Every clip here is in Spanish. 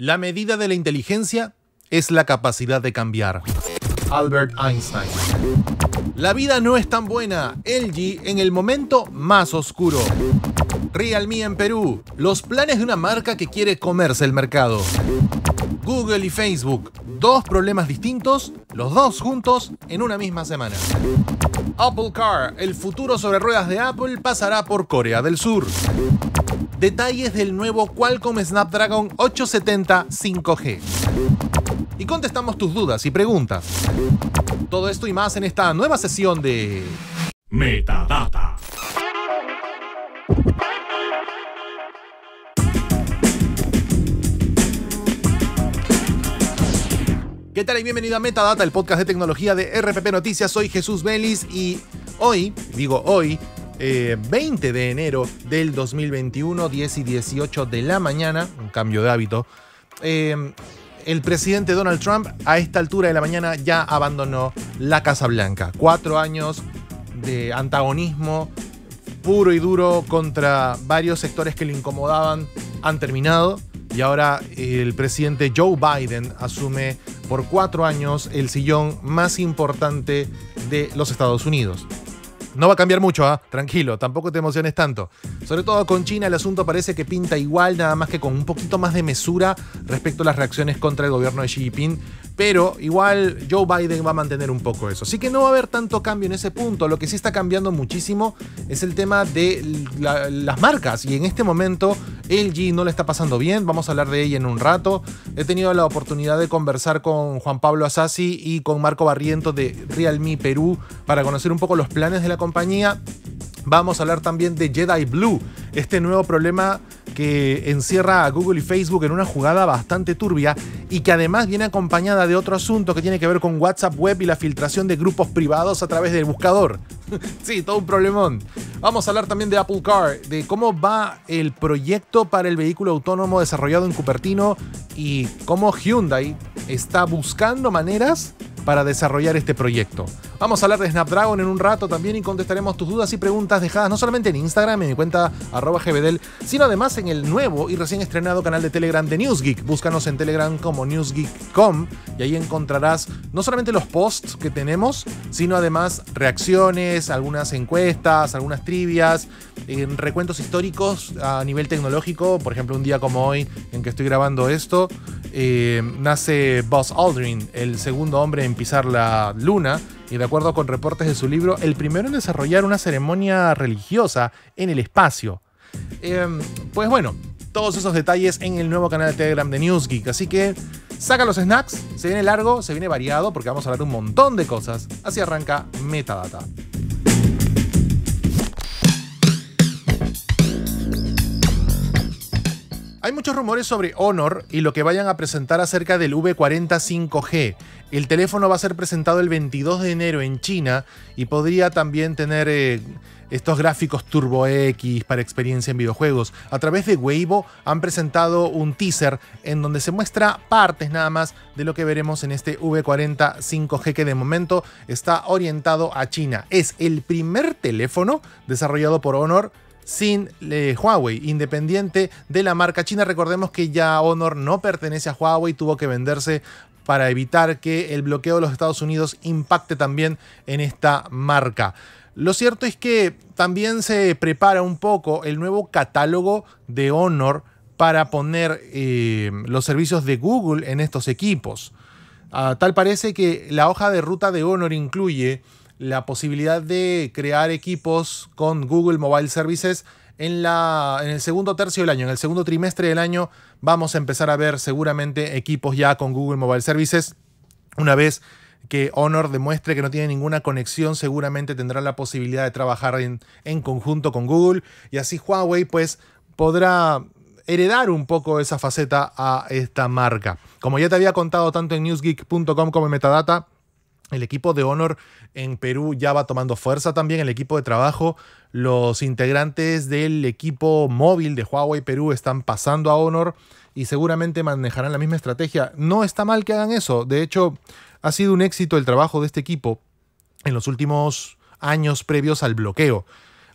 La medida de la inteligencia es la capacidad de cambiar. Albert Einstein. La vida no es tan buena. LG en el momento más oscuro. Realme en Perú. Los planes de una marca que quiere comerse el mercado. Google y Facebook. Dos problemas distintos, los dos juntos, en una misma semana. Apple Car, el futuro sobre ruedas de Apple, pasará por Corea del Sur. Detalles del nuevo Qualcomm Snapdragon 870 5G. Y contestamos tus dudas y preguntas. Todo esto y más en esta nueva sesión de... Metadata. ¿Qué tal y bienvenido a Metadata, el podcast de tecnología de RPP Noticias? Soy Jesús Vélez y hoy, digo hoy, 20 eh, de enero del 2021, 10 y 18 de la mañana, un cambio de hábito, eh, el presidente Donald Trump a esta altura de la mañana ya abandonó la Casa Blanca. Cuatro años de antagonismo puro y duro contra varios sectores que le incomodaban han terminado y ahora el presidente Joe Biden asume por cuatro años el sillón más importante de los Estados Unidos. No va a cambiar mucho, ¿ah? tranquilo, tampoco te emociones tanto. Sobre todo con China el asunto parece que pinta igual, nada más que con un poquito más de mesura respecto a las reacciones contra el gobierno de Xi Jinping, pero igual Joe Biden va a mantener un poco eso. Así que no va a haber tanto cambio en ese punto. Lo que sí está cambiando muchísimo es el tema de las marcas. Y en este momento LG no le está pasando bien. Vamos a hablar de ella en un rato. He tenido la oportunidad de conversar con Juan Pablo Asasi y con Marco Barriento de Realme Perú para conocer un poco los planes de la compañía. Vamos a hablar también de Jedi Blue, este nuevo problema que encierra a Google y Facebook en una jugada bastante turbia y que además viene acompañada de otro asunto que tiene que ver con WhatsApp Web y la filtración de grupos privados a través del buscador. sí, todo un problemón. Vamos a hablar también de Apple Car, de cómo va el proyecto para el vehículo autónomo desarrollado en Cupertino y cómo Hyundai está buscando maneras para desarrollar este proyecto. Vamos a hablar de Snapdragon en un rato también y contestaremos tus dudas y preguntas dejadas no solamente en Instagram, en mi cuenta arroba sino además en el nuevo y recién estrenado canal de Telegram de Newsgeek. Búscanos en Telegram como newsgeek.com y ahí encontrarás no solamente los posts que tenemos, sino además reacciones, algunas encuestas, algunas trivias, eh, recuentos históricos a nivel tecnológico. Por ejemplo, un día como hoy en que estoy grabando esto, eh, nace Buzz Aldrin, el segundo hombre en pisar la luna y de acuerdo con reportes de su libro, el primero en desarrollar una ceremonia religiosa en el espacio. Em, pues bueno, todos esos detalles en el nuevo canal de Telegram de NewsGeek, así que saca los snacks, se viene largo, se viene variado porque vamos a hablar un montón de cosas. Así arranca Metadata. Hay muchos rumores sobre Honor y lo que vayan a presentar acerca del V40 5G. El teléfono va a ser presentado el 22 de enero en China y podría también tener eh, estos gráficos Turbo X para experiencia en videojuegos. A través de Weibo han presentado un teaser en donde se muestra partes nada más de lo que veremos en este V40 5G que de momento está orientado a China. Es el primer teléfono desarrollado por Honor sin eh, Huawei, independiente de la marca china. Recordemos que ya Honor no pertenece a Huawei, tuvo que venderse para evitar que el bloqueo de los Estados Unidos impacte también en esta marca. Lo cierto es que también se prepara un poco el nuevo catálogo de Honor para poner eh, los servicios de Google en estos equipos. tal parece que la hoja de ruta de Honor incluye la posibilidad de crear equipos con Google Mobile Services en, la, en el segundo tercio del año, en el segundo trimestre del año, vamos a empezar a ver seguramente equipos ya con Google Mobile Services. Una vez que Honor demuestre que no tiene ninguna conexión, seguramente tendrá la posibilidad de trabajar en, en conjunto con Google. Y así Huawei pues podrá heredar un poco esa faceta a esta marca. Como ya te había contado tanto en newsgeek.com como en Metadata, el equipo de Honor en Perú ya va tomando fuerza también, el equipo de trabajo, los integrantes del equipo móvil de Huawei Perú están pasando a Honor y seguramente manejarán la misma estrategia. No está mal que hagan eso, de hecho ha sido un éxito el trabajo de este equipo en los últimos años previos al bloqueo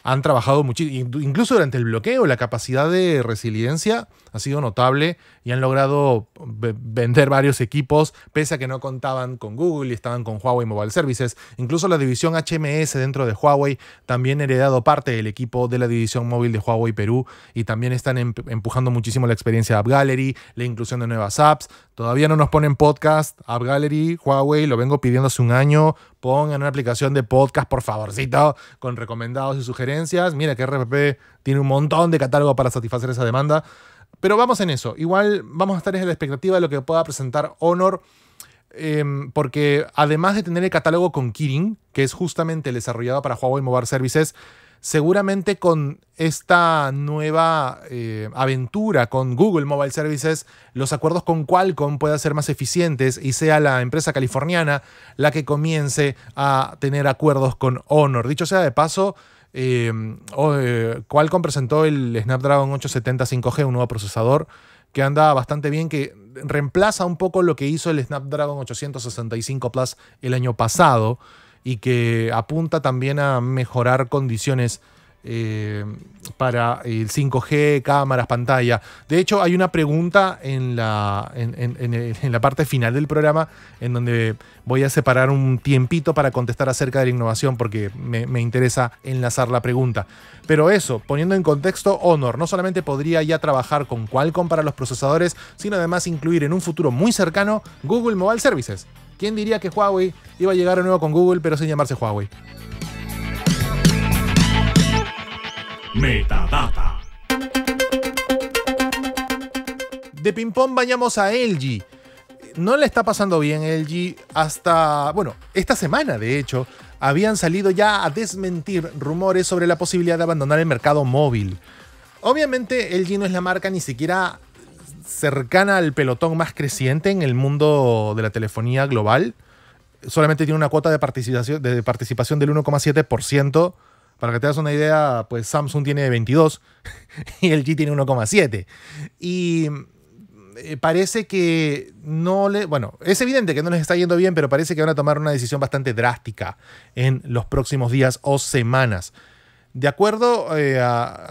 han trabajado muchísimo, incluso durante el bloqueo, la capacidad de resiliencia ha sido notable y han logrado vender varios equipos, pese a que no contaban con Google y estaban con Huawei Mobile Services. Incluso la división HMS dentro de Huawei también ha heredado parte del equipo de la división móvil de Huawei Perú y también están empujando muchísimo la experiencia de App Gallery, la inclusión de nuevas apps. Todavía no nos ponen podcast, App Gallery, Huawei, lo vengo pidiendo hace un año, pongan una aplicación de podcast, por favorcito, con recomendados y sugerencias. Mira que RPP tiene un montón de catálogo para satisfacer esa demanda. Pero vamos en eso. Igual vamos a estar en la expectativa de lo que pueda presentar Honor. Em, porque además de tener el catálogo con Kirin, que es justamente el desarrollado para Huawei Mobile Services, Seguramente con esta nueva eh, aventura con Google Mobile Services, los acuerdos con Qualcomm puedan ser más eficientes y sea la empresa californiana la que comience a tener acuerdos con Honor. Dicho sea de paso, eh, eh, Qualcomm presentó el Snapdragon 875 g un nuevo procesador que anda bastante bien, que reemplaza un poco lo que hizo el Snapdragon 865 Plus el año pasado y que apunta también a mejorar condiciones eh, para el 5G, cámaras, pantalla. De hecho, hay una pregunta en la, en, la parte final del programa en donde voy a separar un tiempito para contestar acerca de la innovación porque me, me interesa enlazar la pregunta. Pero eso, poniendo en contexto, Honor no solamente podría ya trabajar con Qualcomm para los procesadores, sino además incluir en un futuro muy cercano Google Mobile Services. ¿Quién diría que Huawei iba a llegar de nuevo con Google, pero sin llamarse Huawei? Metadata. De ping-pong bañamos a LG. No le está pasando bien LG hasta, bueno, esta semana de hecho, habían salido ya a desmentir rumores sobre la posibilidad de abandonar el mercado móvil. Obviamente LG no es la marca ni siquiera cercana al pelotón más creciente en el mundo de la telefonía global. Solamente tiene una cuota de participación, de participación del 1,7%. Para que te das una idea, pues Samsung tiene 22 y el G tiene 1,7. Y eh, parece que no le... Bueno, es evidente que no les está yendo bien, pero parece que van a tomar una decisión bastante drástica en los próximos días o semanas. De acuerdo eh,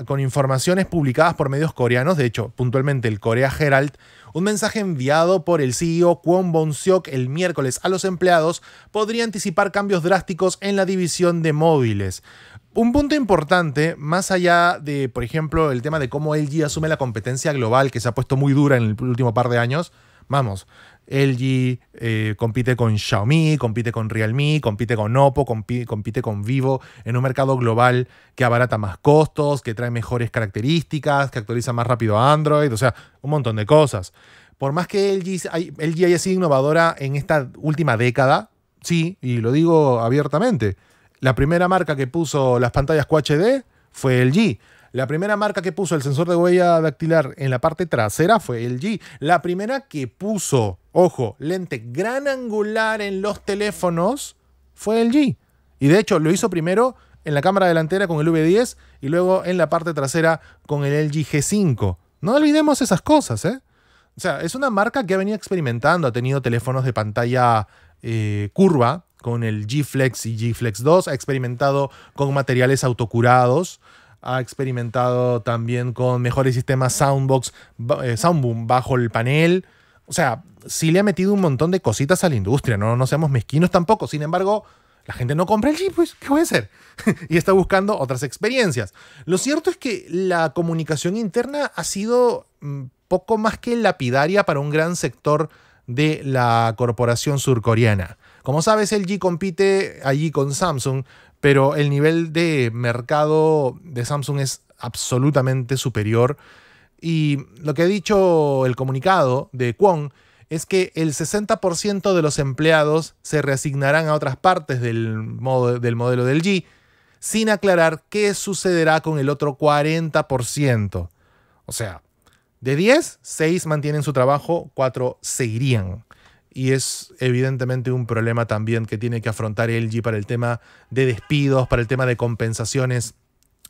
con informaciones publicadas por medios coreanos, de hecho, puntualmente el Corea Herald, un mensaje enviado por el CEO Kwon Bon-seok el miércoles a los empleados podría anticipar cambios drásticos en la división de móviles. Un punto importante, más allá de, por ejemplo, el tema de cómo LG asume la competencia global que se ha puesto muy dura en el último par de años, vamos, LG, eh, compite con Xiaomi, compite con Realme, compite con Oppo, compite con Vivo en un mercado global que abarata más costos, que trae mejores características, que actualiza más rápido Android, o sea, un montón de cosas. Por más que LG, LG haya sido innovadora en esta última década, sí, y lo digo abiertamente, la primera marca que puso las pantallas QHD fue LG. La primera marca que puso el sensor de huella dactilar en la parte trasera fue LG. La primera que puso, ojo, lente gran angular en los teléfonos fue LG. Y de hecho lo hizo primero en la cámara delantera con el V10 y luego en la parte trasera con el LG G5. No olvidemos esas cosas, ¿eh? O sea, es una marca que ha venido experimentando, ha tenido teléfonos de pantalla eh, curva con el G Flex y G Flex 2, ha experimentado con materiales autocurados, ha experimentado también con mejores sistemas Soundbox, eh, Soundboom bajo el panel. O sea, sí le ha metido un montón de cositas a la industria, no, no seamos mezquinos tampoco. Sin embargo, la gente no compra el G pues, ¿qué puede ser? y está buscando otras experiencias. Lo cierto es que la comunicación interna ha sido mm, poco más que lapidaria para un gran sector de la corporación surcoreana. Como sabes, el G compite allí con Samsung pero el nivel de mercado de Samsung es absolutamente superior. Y lo que ha dicho el comunicado de Kwon es que el 60% de los empleados se reasignarán a otras partes del, del modelo del G, sin aclarar qué sucederá con el otro 40%. O sea, de 10, 6 mantienen su trabajo, 4 seguirían y es evidentemente un problema también que tiene que afrontar LG para el tema de despidos, para el tema de compensaciones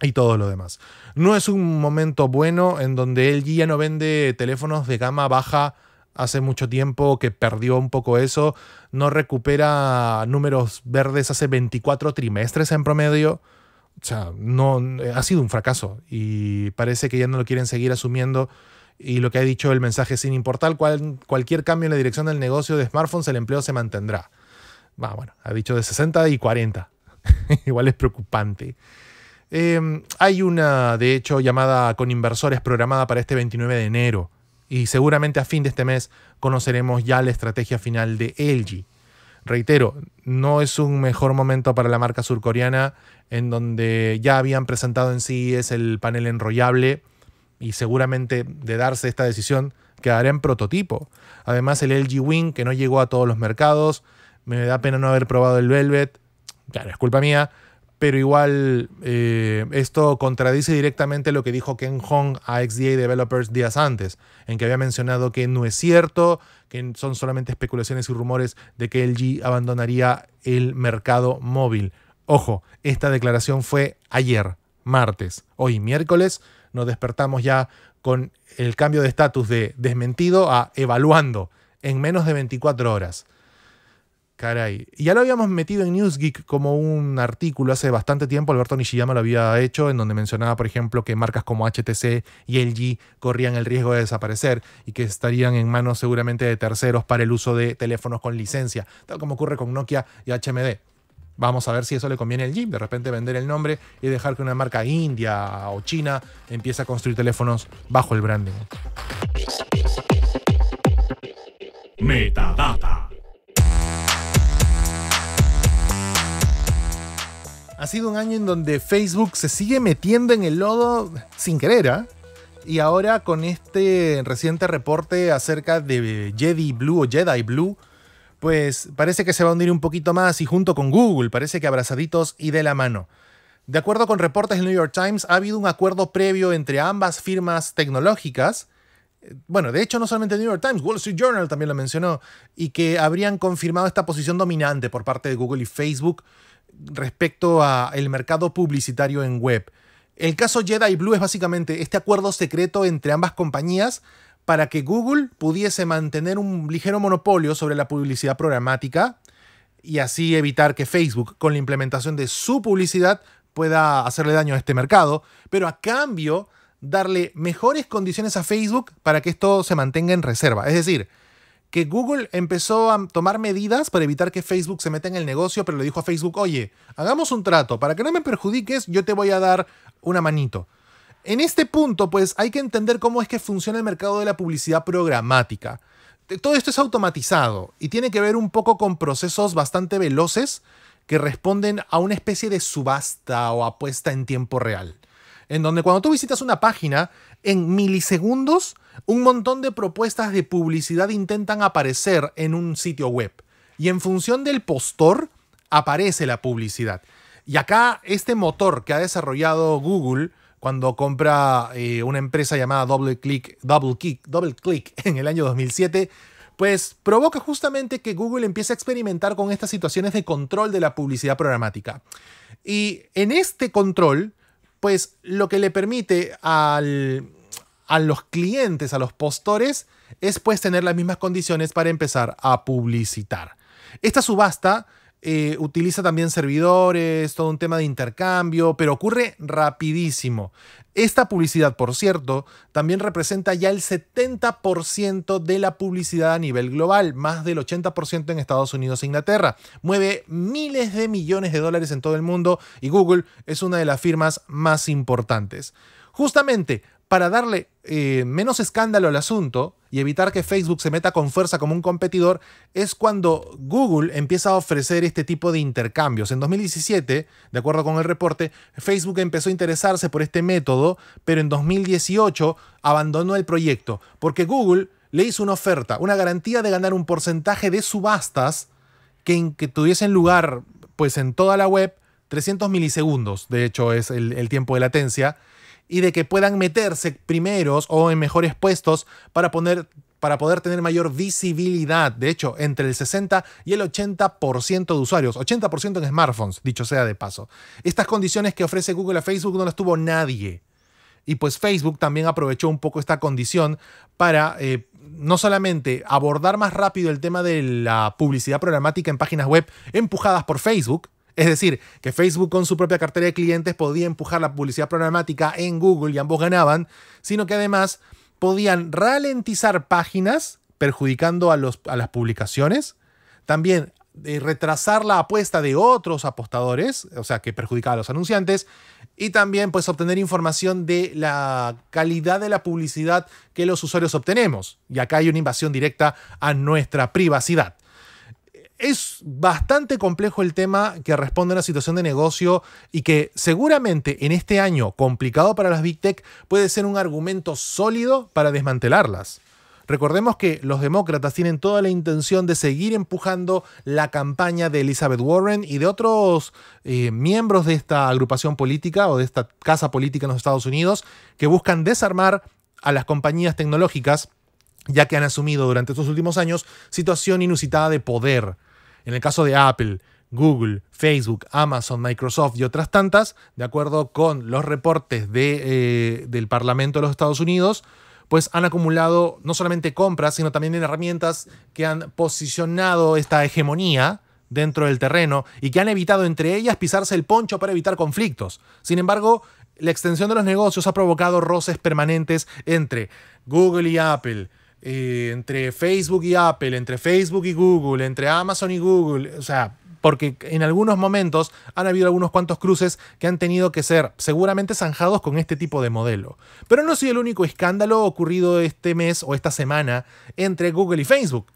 y todo lo demás. No es un momento bueno en donde LG ya no vende teléfonos de gama baja hace mucho tiempo que perdió un poco eso, no recupera números verdes hace 24 trimestres en promedio. O sea, no eh, ha sido un fracaso y parece que ya no lo quieren seguir asumiendo y lo que ha dicho el mensaje, sin importar cualquier cambio en la dirección del negocio de smartphones, el empleo se mantendrá. bueno, ha dicho de 60 y 40. Igual es preocupante. Em, hay una, de hecho, llamada con inversores programada para este 29 de enero y seguramente a fin de este mes conoceremos ya la estrategia final de LG. Reitero, no es un mejor momento para la marca surcoreana en donde ya habían presentado en sí es el panel enrollable y seguramente de darse esta decisión quedará en prototipo. Además el LG Wing que no llegó a todos los mercados, me da pena no haber probado el Velvet, claro, es culpa mía, pero igual eh, esto contradice directamente lo que dijo Ken Hong a XDA Developers días antes, en que había mencionado que no es cierto, que son solamente especulaciones y rumores de que LG abandonaría el mercado móvil. Ojo, esta declaración fue ayer, martes, hoy miércoles, nos despertamos ya con el cambio de estatus de desmentido a evaluando en menos de 24 horas. Caray. y Ya lo habíamos metido en Newsgeek como un artículo hace bastante tiempo. Alberto Nishiyama lo había hecho, en donde mencionaba, por ejemplo, que marcas como HTC y LG corrían el riesgo de desaparecer y que estarían en manos seguramente de terceros para el uso de teléfonos con licencia, tal como ocurre con Nokia y HMD. Vamos a ver si eso le conviene al Jeep, de repente vender el nombre y dejar que una marca india o china empiece a construir teléfonos bajo el branding. Metadata. Ha sido un año en donde Facebook se sigue metiendo en el lodo sin querer, ¿eh? Y ahora con este reciente reporte acerca de Jedi Blue o Jedi Blue, pues parece que se va a hundir un poquito más y junto con Google, parece que abrazaditos y de la mano. De acuerdo con reportes del New York Times, ha habido un acuerdo previo entre ambas firmas tecnológicas. Eh, bueno, de hecho no solamente el New York Times, Wall Street Journal también lo mencionó, y que habrían confirmado esta posición dominante por parte de Google y Facebook respecto al mercado publicitario en web. El caso Jedi Blue es básicamente este acuerdo secreto entre ambas compañías para que Google pudiese mantener un ligero monopolio sobre la publicidad programática y así evitar que Facebook, con la implementación de su publicidad, pueda hacerle daño a este mercado, pero a cambio darle mejores condiciones a Facebook para que esto se mantenga en reserva. Es decir, que Google empezó a tomar medidas para evitar que Facebook se meta en el negocio, pero le dijo a Facebook, oye, hagamos un trato, para que no me perjudiques, yo te voy a dar una manito. En este punto, pues hay que entender cómo es que funciona el mercado de la publicidad programática. Todo esto es automatizado y tiene que ver un poco con procesos bastante veloces que responden a una especie de subasta o apuesta en tiempo real. En donde cuando tú visitas una página, en milisegundos, un montón de propuestas de publicidad intentan aparecer en un sitio web. Y en función del postor, aparece la publicidad. Y acá este motor que ha desarrollado Google cuando compra eh, una empresa llamada Double Click, Double Click, en el año 2007, pues provoca justamente que Google empiece a experimentar con estas situaciones de control de la publicidad programática. Y en este control, pues lo que le permite a los clientes, a los postores, es pues tener las mismas condiciones para empezar a publicitar. Esta subasta eh, utiliza también servidores, todo un tema de intercambio, pero ocurre rapidísimo. Esta publicidad, por cierto, también representa ya el 70% de la publicidad a nivel global, más del 80% en Estados Unidos e Inglaterra. Mueve miles de millones de dólares en todo el mundo y Google es una de las firmas más importantes. Justamente para darle eh, menos escándalo al asunto, y evitar que Facebook se meta con fuerza como un competidor, es cuando Google empieza a ofrecer este tipo de intercambios. En 2017, de acuerdo con el reporte, Facebook empezó a interesarse por este método, pero en 2018 abandonó el proyecto, porque Google le hizo una oferta, una garantía de ganar un porcentaje de subastas que, tuviesen lugar pues en toda la web, 300 milisegundos, de hecho es el tiempo de latencia, y de que puedan meterse primeros o en mejores puestos para, poner, para poder tener mayor visibilidad. De hecho, entre el 60 y el 80% de usuarios, 80% en smartphones, dicho sea de paso. Estas condiciones que ofrece Google a Facebook no las tuvo nadie. Y pues Facebook también aprovechó un poco esta condición para eh, no solamente abordar más rápido el tema de la publicidad programática en páginas web empujadas por Facebook, es decir, que Facebook con su propia cartera de clientes podía empujar la publicidad programática en Google y ambos ganaban, sino que además podían ralentizar páginas perjudicando a, los, a las publicaciones, también eh, retrasar la apuesta de otros apostadores, o sea, que perjudicaba a los anunciantes, y también pues obtener información de la calidad de la publicidad que los usuarios obtenemos. Y acá hay una invasión directa a nuestra privacidad es bastante complejo el tema que responde a una situación de negocio y que seguramente en este año complicado para las Big Tech puede ser un argumento sólido para desmantelarlas. Recordemos que los demócratas tienen toda la intención de seguir empujando la campaña de Elizabeth Warren y de otros eh, miembros de esta agrupación política o de esta casa política en los Estados Unidos que buscan desarmar a las compañías tecnológicas ya que han asumido durante estos últimos años situación inusitada de poder en el caso de Apple, Google, Facebook, Amazon, Microsoft y otras tantas, de acuerdo con los reportes eh, del Parlamento de los Estados Unidos, pues han acumulado no solamente compras, sino también herramientas que han posicionado esta hegemonía dentro del terreno y que han evitado entre ellas pisarse el poncho para evitar conflictos. Sin embargo, la extensión de los negocios ha provocado roces permanentes entre Google y Apple, eh, entre Facebook y Apple, entre Facebook y Google, entre Amazon y Google, o sea, porque en algunos momentos han habido algunos cuantos cruces que han tenido que ser seguramente zanjados con este tipo de modelo. Pero no soy el único escándalo ocurrido este mes o esta semana entre Google y Facebook.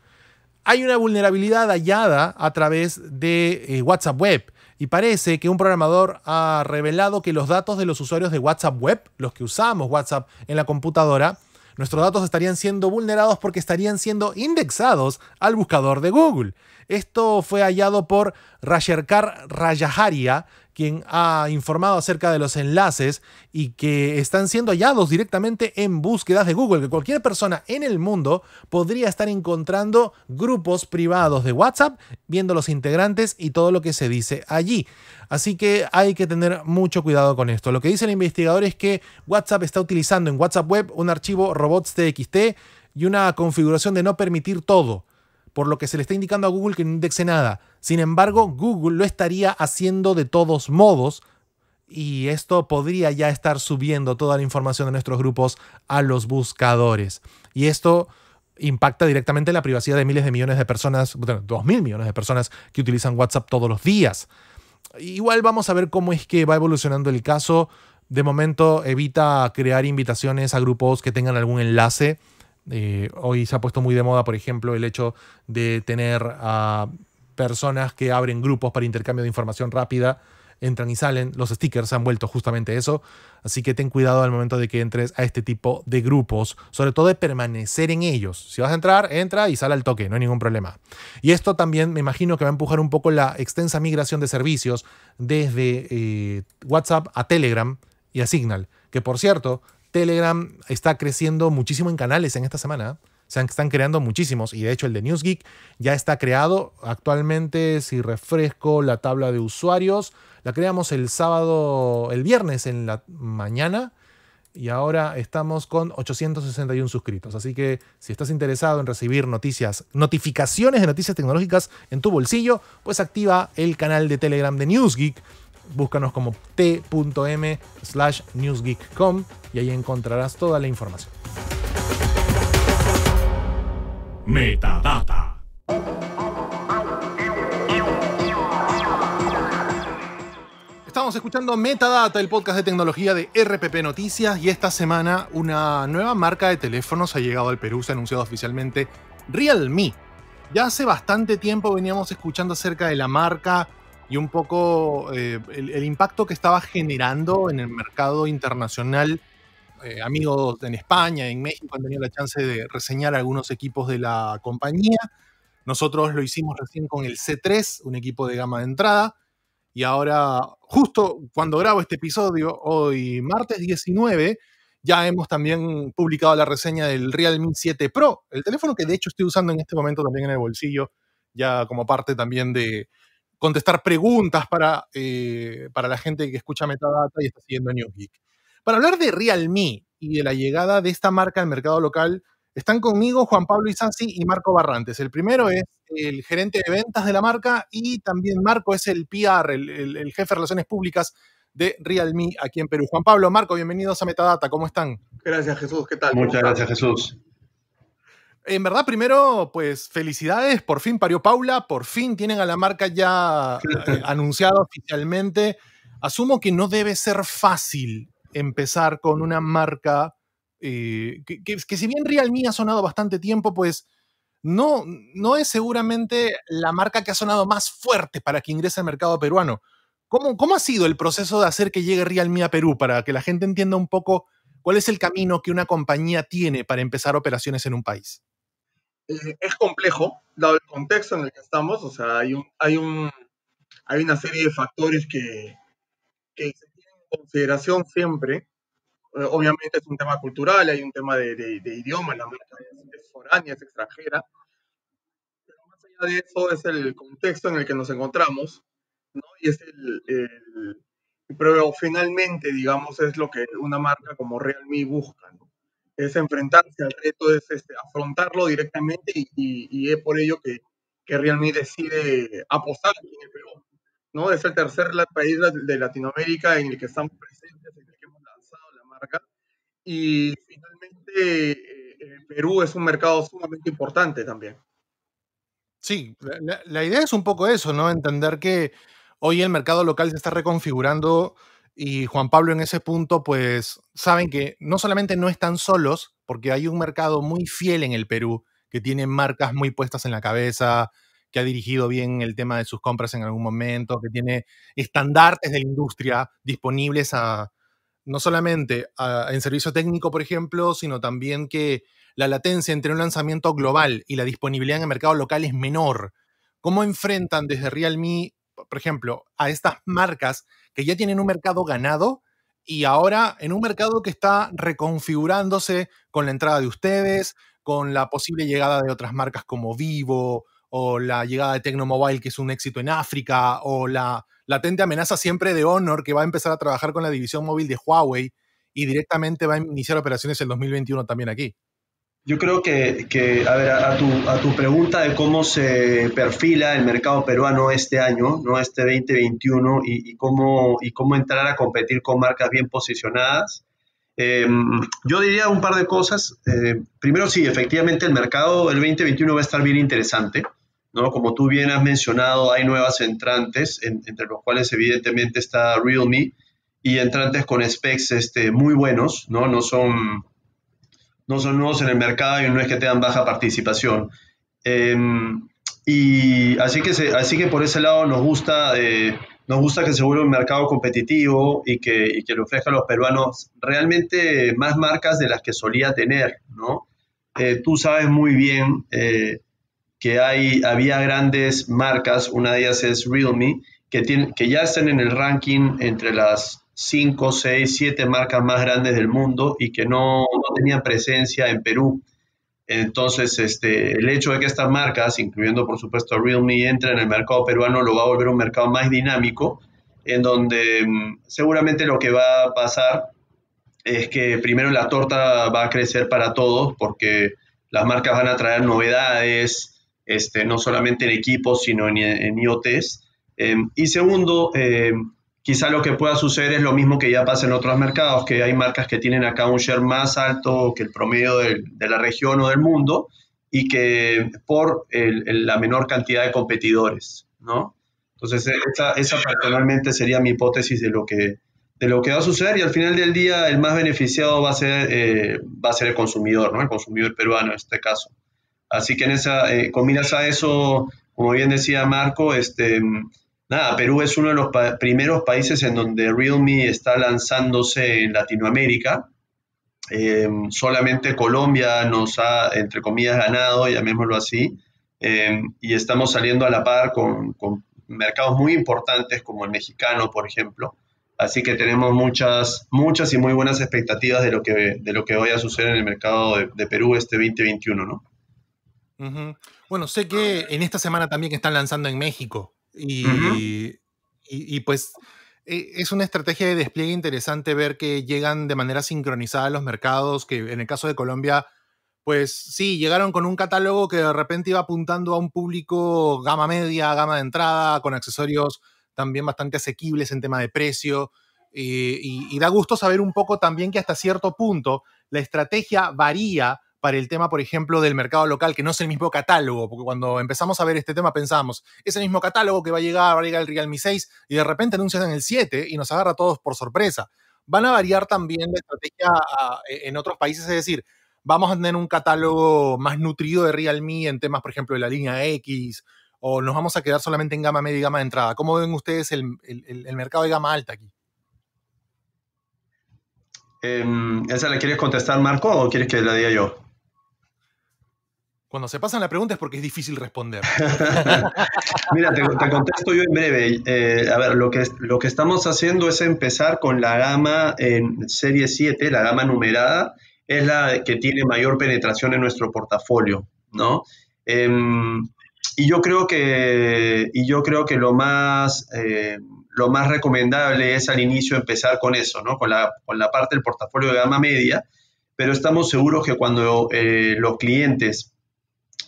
Hay una vulnerabilidad hallada a través de eh, WhatsApp Web y parece que un programador ha revelado que los datos de los usuarios de WhatsApp Web, los que usamos WhatsApp en la computadora, Nuestros datos estarían siendo vulnerados porque estarían siendo indexados al buscador de Google. Esto fue hallado por Rajerkar Rajaharia quien ha informado acerca de los enlaces y que están siendo hallados directamente en búsquedas de Google, que cualquier persona en el mundo podría estar encontrando grupos privados de WhatsApp, viendo los integrantes y todo lo que se dice allí. Así que hay que tener mucho cuidado con esto. Lo que dice el investigador es que WhatsApp está utilizando en WhatsApp Web un archivo robots.txt y una configuración de no permitir todo por lo que se le está indicando a Google que no indexe nada. Sin embargo, Google lo estaría haciendo de todos modos y esto podría ya estar subiendo toda la información de nuestros grupos a los buscadores. Y esto impacta directamente la privacidad de miles de millones de personas, bueno, dos mil millones de personas que utilizan WhatsApp todos los días. Igual vamos a ver cómo es que va evolucionando el caso. De momento evita crear invitaciones a grupos que tengan algún enlace eh, hoy se ha puesto muy de moda, por ejemplo, el hecho de tener a personas que abren grupos para intercambio de información rápida, entran y salen. Los stickers han vuelto justamente eso. Así que ten cuidado al momento de que entres a este tipo de grupos, sobre todo de permanecer en ellos. Si vas a entrar, entra y sale al toque, no hay ningún problema. Y esto también me imagino que va a empujar un poco la extensa migración de servicios desde eh, WhatsApp a Telegram y a Signal. Que por cierto, Telegram está creciendo muchísimo en canales en esta semana. ¿eh? Se están creando muchísimos y de hecho el de NewsGeek ya está creado. Actualmente, si refresco la tabla de usuarios, la creamos el sábado, el viernes en la mañana y ahora estamos con 861 suscritos. Así que si estás interesado en recibir noticias, notificaciones de noticias tecnológicas en tu bolsillo, pues activa el canal de Telegram de NewsGeek Búscanos como t.m slash newsgeek.com y ahí encontrarás toda la información. Metadata. Estamos escuchando Metadata, el podcast de tecnología de RPP Noticias, y esta semana una nueva marca de teléfonos ha llegado al Perú, se ha anunciado oficialmente Realme. Ya hace bastante tiempo veníamos escuchando acerca de la marca, y un poco eh, el, impacto que estaba generando en el mercado internacional. Eh, amigos en España, en México han tenido la chance de reseñar algunos equipos de la compañía. Nosotros lo hicimos recién con el C3, un equipo de gama de entrada. Y ahora, justo cuando grabo este episodio, hoy martes 19, ya hemos también publicado la reseña del Realme 7 Pro, el teléfono que de hecho estoy usando en este momento también en el bolsillo, ya como parte también de, contestar preguntas para, eh, para la gente que escucha Metadata y está siguiendo New Para hablar de Realme y de la llegada de esta marca al mercado local, están conmigo Juan Pablo Isasi y Marco Barrantes. El primero es el gerente de ventas de la marca y también Marco es el PR, el, el jefe de relaciones públicas de Realme aquí en Perú. Juan Pablo, Marco, bienvenidos a Metadata, ¿cómo están? Gracias Jesús, ¿qué tal? Muchas gracias Jesús en verdad, primero, pues felicidades, por fin parió Paula, por fin tienen a la marca ya eh, anunciada oficialmente. Asumo que no debe ser fácil empezar con una marca eh, que, que, si bien Realme ha sonado bastante tiempo, pues no, no es seguramente la marca que ha sonado más fuerte para que ingrese al mercado peruano. ¿Cómo, ¿Cómo ha sido el proceso de hacer que llegue Realme a Perú para que la gente entienda un poco cuál es el camino que una compañía tiene para empezar operaciones en un país? Eh, es complejo, dado el contexto en el que estamos, o sea, hay, un, hay, un, hay una serie de factores que, que se tienen en consideración siempre. Eh, obviamente es un tema cultural, hay un tema de, de, idioma, la marca es, foránea, es extranjera. Pero más allá de eso es el contexto en el que nos encontramos, ¿no? Y es el, el pero finalmente, digamos, es lo que una marca como Realme busca, ¿no? es enfrentarse al reto, es este, afrontarlo directamente y, es por ello que, que Realme decide apostar en el Perú. ¿no? Es el tercer país de Latinoamérica en el que estamos presentes, en el que hemos lanzado la marca. Y finalmente eh, Perú es un mercado sumamente importante también. Sí, la, la idea es un poco eso, ¿no? Entender que hoy el mercado local se está reconfigurando y Juan Pablo en ese punto, pues saben que no solamente no están solos, porque hay un mercado muy fiel en el Perú, que tiene marcas muy puestas en la cabeza, que ha dirigido bien el tema de sus compras en algún momento, que tiene estandartes de la industria disponibles a, no solamente en servicio técnico, por ejemplo, sino también que la latencia entre un lanzamiento global y la disponibilidad en el mercado local es menor. ¿Cómo enfrentan desde Realme, por ejemplo, a estas marcas que ya tienen un mercado ganado y ahora en un mercado que está reconfigurándose con la entrada de ustedes, con la posible llegada de otras marcas como Vivo o la llegada de Tecnomobile, que es un éxito en África, o la latente amenaza siempre de Honor, que va a empezar a trabajar con la división móvil de Huawei y directamente va a iniciar operaciones en 2021 también aquí. Yo creo que, a ver, a tu, pregunta de cómo se perfila el mercado peruano este año, ¿no? este 2021, y, cómo, y cómo entrar a competir con marcas bien posicionadas, em, yo diría un par de cosas. Eh, primero, sí, efectivamente el mercado el 2021 va a estar bien interesante. ¿no? Como tú bien has mencionado, hay nuevas entrantes, entre los cuales evidentemente está Realme, y entrantes con specs este, muy buenos, ¿no? no son no son nuevos en el mercado y no es que tengan baja participación. Em, y así que, así que por ese lado nos gusta, eh, nos gusta que se vuelva un mercado competitivo y que, y ofrezca a los peruanos realmente más marcas de las que solía tener, ¿no? Eh, tú sabes muy bien eh, que hay, había grandes marcas, una de ellas es Realme, que, que ya están en el ranking entre las 5, 6, 7 marcas más grandes del mundo y que no, no tenían presencia en Perú. Entonces, este, el hecho de que estas marcas, incluyendo por supuesto Realme, entren en el mercado peruano, lo va a volver un mercado más dinámico, en donde mm, seguramente lo que va a pasar es que primero la torta va a crecer para todos, porque las marcas van a traer novedades, este, no solamente en equipos, sino en, en IoTs. Em, y segundo, em, Quizá lo que pueda suceder es lo mismo que ya pasa en otros mercados, que hay marcas que tienen acá un share más alto que el promedio de, la región o del mundo y que por la menor cantidad de competidores, ¿no? Entonces, e, esa, esa, personalmente sería mi hipótesis de lo, que, de lo que va a suceder y al final del día el más beneficiado va a ser, eh, va a ser el consumidor, ¿no? El consumidor peruano en este caso. Así que en esa, eh, combinas a eso, como bien decía Marco, este nada, Perú es uno de los primeros países en donde Realme está lanzándose en Latinoamérica. Em, solamente Colombia nos ha, entre comillas, ganado, llamémoslo así, em, y estamos saliendo a la par con, mercados muy importantes como el mexicano, por ejemplo. Así que tenemos muchas, muchas y muy buenas expectativas de lo que, de lo que vaya a suceder en el mercado de, Perú este 2021, ¿no? Bueno, sé que en esta semana también están lanzando en México. Y, pues e, es una estrategia de despliegue interesante ver que llegan de manera sincronizada a los mercados, que en el caso de Colombia, pues sí, llegaron con un catálogo que de repente iba apuntando a un público gama media, gama de entrada, con accesorios también bastante asequibles en tema de precio. Eh, y, da gusto saber un poco también que hasta cierto punto la estrategia varía para el tema, por ejemplo, del mercado local, que no es el mismo catálogo, porque cuando empezamos a ver este tema pensamos, es el mismo catálogo que va a llegar, va a llegar el Realme 6 y de repente anuncian el 7 y nos agarra a todos por sorpresa. Van a variar también la estrategia e, en otros países, es decir, vamos a tener un catálogo más nutrido de Realme en temas, por ejemplo, de la línea X, o nos vamos a quedar solamente en gama media y gama de entrada. ¿Cómo ven ustedes el, mercado de gama alta aquí? Em, ¿Esa la quieres contestar, Marco, o quieres que la diga yo? Cuando se pasan la pregunta es porque es difícil responder. Mira, te, contesto yo en breve. Eh, a ver, lo que, lo que estamos haciendo es empezar con la gama en serie 7, la gama numerada, es la que tiene mayor penetración en nuestro portafolio, ¿no? Em, y yo creo que, yo creo que lo, más, eh, lo más recomendable es al inicio empezar con eso, ¿no? Con la, con la parte del portafolio de gama media, pero estamos seguros que cuando eh, los clientes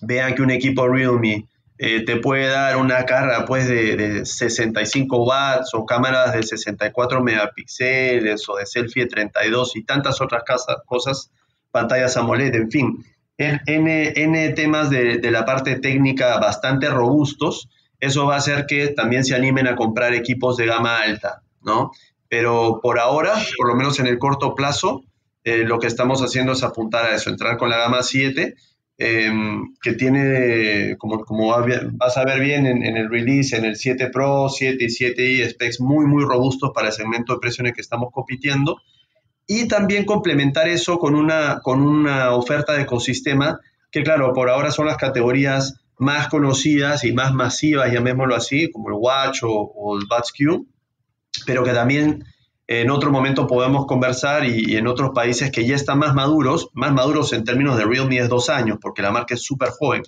vean que un equipo Realme eh, te puede dar una carga pues de, 65 watts o cámaras de 64 megapíxeles o de selfie de 32 y tantas otras cosas, pantallas AMOLED, en fin, en, eh, temas de, la parte técnica bastante robustos, eso va a hacer que también se animen a comprar equipos de gama alta, ¿no? Pero por ahora, por lo menos en el corto plazo, eh, lo que estamos haciendo es apuntar a eso, entrar con la gama 7 Em, que tiene, como, como vas a ver bien en, el release, en el 7 Pro, 7 y 7i, specs muy, muy robustos para el segmento de presiones en que estamos compitiendo. Y también complementar eso con una, con una oferta de ecosistema que, claro, por ahora son las categorías más conocidas y más masivas, llamémoslo así, como el Watch o, el Buds Q, pero que también en otro momento podemos conversar y, en otros países que ya están más maduros, más maduros en términos de Realme es dos años, porque la marca es súper joven.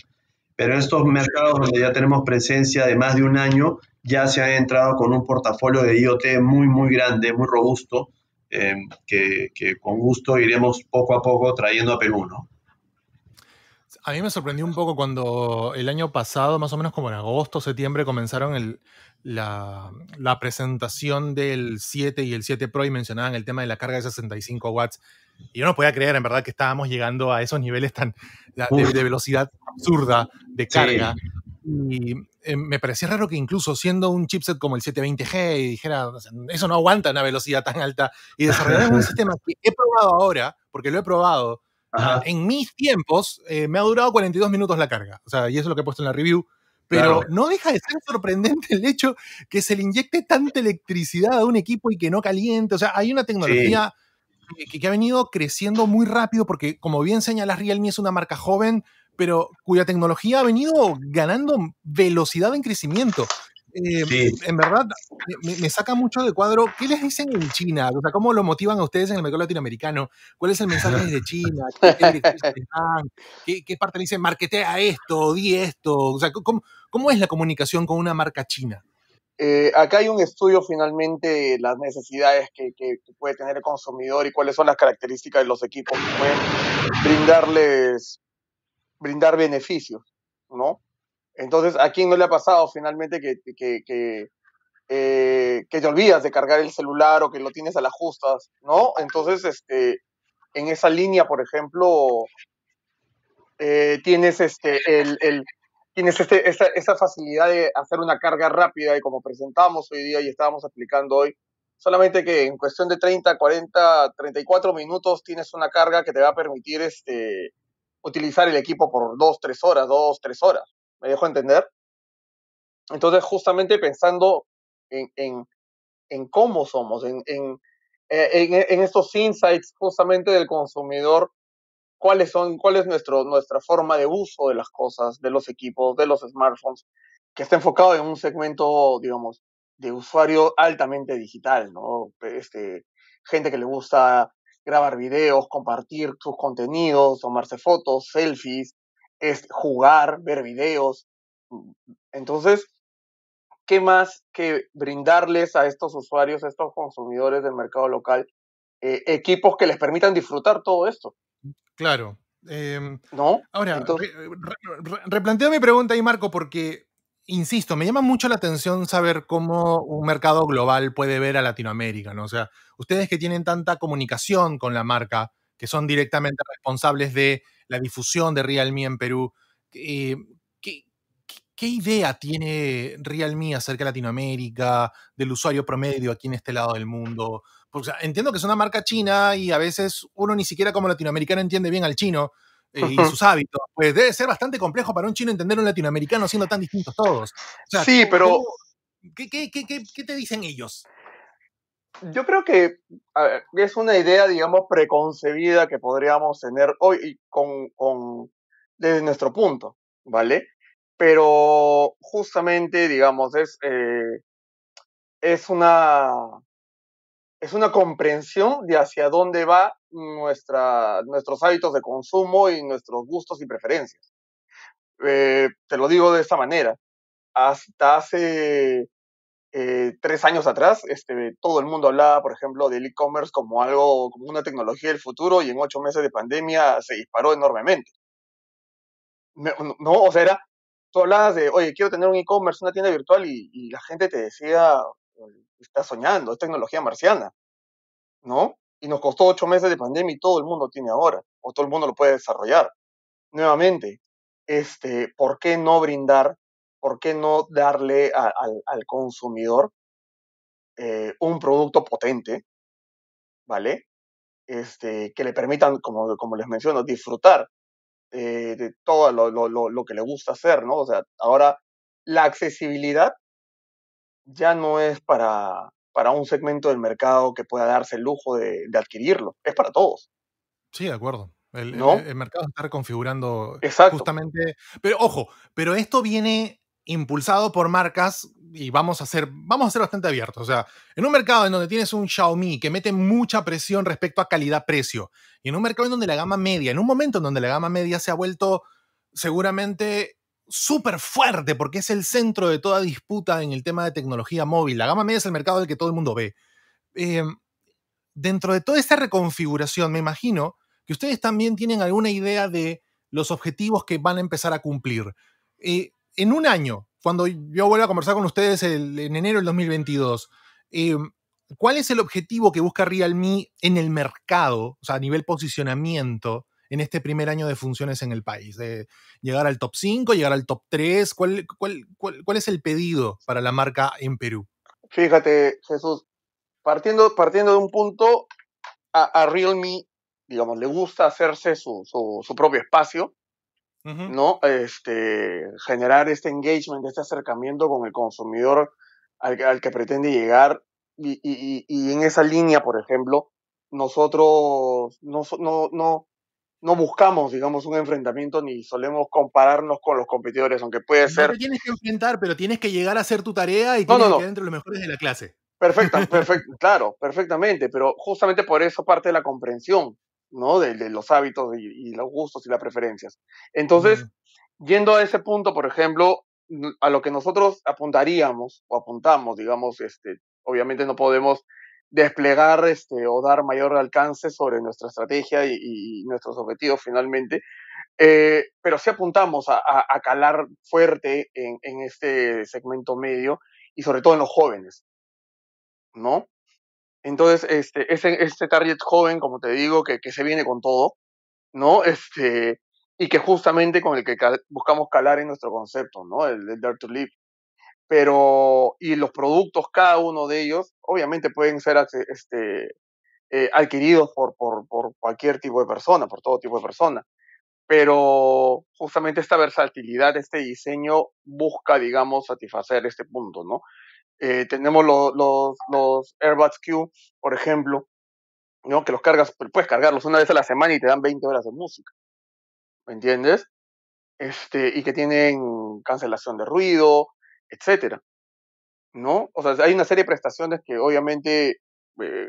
Pero en estos mercados donde ya tenemos presencia de más de un año, ya se ha entrado con un portafolio de IoT muy, muy grande, muy robusto, eh, que, con gusto iremos poco a poco trayendo a Perú, A mí me sorprendió un poco cuando el año pasado, más o menos como en agosto, septiembre, comenzaron el, la, presentación del 7 y el 7 Pro y mencionaban el tema de la carga de 65 watts. Y yo no podía creer, en verdad, que estábamos llegando a esos niveles tan de, velocidad absurda de carga. Y eh, me parecía raro que incluso siendo un chipset como el 720G y dijera, eso no aguanta una velocidad tan alta. Y desarrollar un sistema que he probado ahora, porque lo he probado, en mis tiempos eh, me ha durado 42 minutos la carga. O sea, y eso es lo que he puesto en la review. Pero no deja de ser sorprendente el hecho que se le inyecte tanta electricidad a un equipo y que no caliente. O sea, hay una tecnología que, ha venido creciendo muy rápido porque, como bien señalas, Realme es una marca joven, pero cuya tecnología ha venido ganando velocidad en crecimiento. Eh, en verdad, me, saca mucho de cuadro. ¿Qué les dicen en China? O sea, ¿cómo lo motivan a ustedes en el mercado latinoamericano? ¿Cuál es el mensaje desde China? ¿Qué, parte le dicen? Marquetea esto, di esto. sea, ¿cómo, es la comunicación con una marca china? Eh, acá hay un estudio finalmente de las necesidades que, puede tener el consumidor y cuáles son las características de los equipos que pueden brindarles, brindar beneficios, ¿no? Entonces, ¿a quién no le ha pasado finalmente eh, que, te olvidas de cargar el celular o que lo tienes a las justas, ¿no? Entonces, este, en esa línea, por ejemplo, eh, tienes este, el, este, facilidad de hacer una carga rápida y como presentamos hoy día y estábamos explicando hoy, solamente que en cuestión de 30, 40, 34 minutos tienes una carga que te va a permitir este, utilizar el equipo por 2, 3 horas, 2, 3 horas me dejo entender. Entonces, justamente pensando en, en, en cómo somos, en, eh, en, en, estos insights justamente del consumidor, cuáles son, cuál es nuestro, nuestra forma de uso de las cosas, de los equipos, de los smartphones, que está enfocado en un segmento, digamos, de usuario altamente digital, ¿no? Este, gente que le gusta grabar videos, compartir sus contenidos, tomarse fotos, selfies, es jugar, ver videos. Mm, entonces, ¿qué más que brindarles a estos usuarios, a estos consumidores del mercado local, eh, equipos que les permitan disfrutar todo esto? Claro. Em, ¿No? Ahora, replanteo mi pregunta ahí, Marco, porque, insisto, me llama mucho la atención saber cómo un mercado global puede ver a Latinoamérica, ¿no? O sea, ustedes que tienen tanta comunicación con la marca, que son directamente responsables de la difusión de Realme en Perú. Eh, ¿qué, idea tiene Realme acerca de Latinoamérica, del usuario promedio aquí en este lado del mundo? entiendo que es una marca china y a veces uno ni siquiera como latinoamericano entiende bien al chino eh, y sus hábitos. Pues debe ser bastante complejo para un chino entender un latinoamericano siendo tan distintos todos. sí, pero... ¿qué, qué te dicen ellos? yo creo que es una idea, digamos, preconcebida que podríamos tener hoy con, desde nuestro punto, ¿vale? Pero justamente, digamos, es, eh, es, una, es una comprensión de hacia dónde va nuestra, nuestros hábitos de consumo y nuestros gustos y preferencias. Eh, te lo digo de esta manera. Hasta hace eh, tres años atrás, este, todo el mundo hablaba, por ejemplo, del e-commerce como algo, como una tecnología del futuro y en ocho meses de pandemia se disparó enormemente. No, o sea, era, tú hablabas de, oye, quiero tener un e-commerce, una tienda virtual y, y, la gente te decía, está soñando, es tecnología marciana, ¿no? Y nos costó ocho meses de pandemia y todo el mundo tiene ahora, o todo el mundo lo puede desarrollar. Nuevamente, este, ¿por qué no brindar ¿por qué no darle al consumidor eh, un producto potente, ¿vale? Este, que le permitan, como, como les menciono, disfrutar eh, de todo lo, que le gusta hacer, ¿no? O sea, ahora la accesibilidad ya no es para, para un segmento del mercado que pueda darse el lujo de, adquirirlo, es para todos. Sí, de acuerdo, el, mercado está reconfigurando justamente. Pero ojo, pero esto viene impulsado por marcas y vamos a ser, vamos a bastante abiertos. O sea, en un mercado en donde tienes un Xiaomi que mete mucha presión respecto a calidad-precio, y en un mercado en donde la gama media, en un momento en donde la gama media se ha vuelto seguramente súper fuerte, porque es el centro de toda disputa en el tema de tecnología móvil. La gama media es el mercado del que todo el mundo ve. Eh, dentro de toda esta reconfiguración, me imagino que ustedes también tienen alguna idea de los objetivos que van a empezar a cumplir. Eh, en un año, cuando yo vuelva a conversar con ustedes en enero del 2022, em, ¿cuál es el objetivo que busca Realme en el mercado, o sea, a nivel posicionamiento, en este primer año de funciones en el país? De ¿Llegar al top 5, llegar al top 3? ¿Cuál, es el pedido para la marca en Perú? Fíjate, Jesús, partiendo, partiendo de un punto, a, Realme, digamos, le gusta hacerse su propio espacio ¿no? Este, generar este engagement, este acercamiento con el consumidor al, que pretende llegar. Y, en esa línea, por ejemplo, nosotros no, no, buscamos, digamos, un enfrentamiento ni solemos compararnos con los competidores, aunque puede ser. No tienes que enfrentar, pero tienes que llegar a hacer tu tarea y no, tienes que entre los mejores de la clase. perfecto perfecto, claro, perfectamente, pero justamente por eso parte de la comprensión, ¿no? De, los hábitos y, los gustos y las preferencias. Entonces, yendo a ese punto, por ejemplo, a lo que nosotros apuntaríamos o apuntamos, digamos, este, obviamente no podemos desplegar este, o dar mayor alcance sobre nuestra estrategia y, nuestros objetivos finalmente, eh, pero sí apuntamos a, calar fuerte en, este segmento medio y sobre todo en los jóvenes, ¿no? Entonces, este, este target joven, como te digo, que, que se viene con todo, ¿no? Este, y que justamente con el que buscamos calar en nuestro concepto, ¿no? El, el Dare to Live. Pero, y los productos, cada uno de ellos, obviamente pueden ser este, eh, adquiridos por, por, por, cualquier tipo de persona, por todo tipo de persona. Pero justamente esta versatilidad, este diseño busca, digamos, satisfacer este punto, ¿no? Eh, tenemos los, los, los Q, por ejemplo, ¿no? que los cargas, pues, puedes cargarlos una vez a la semana y te dan 20 horas de música. ¿Me entiendes? Este, y que tienen cancelación de ruido, etcétera. ¿No? O sea, hay una serie de prestaciones que obviamente eh,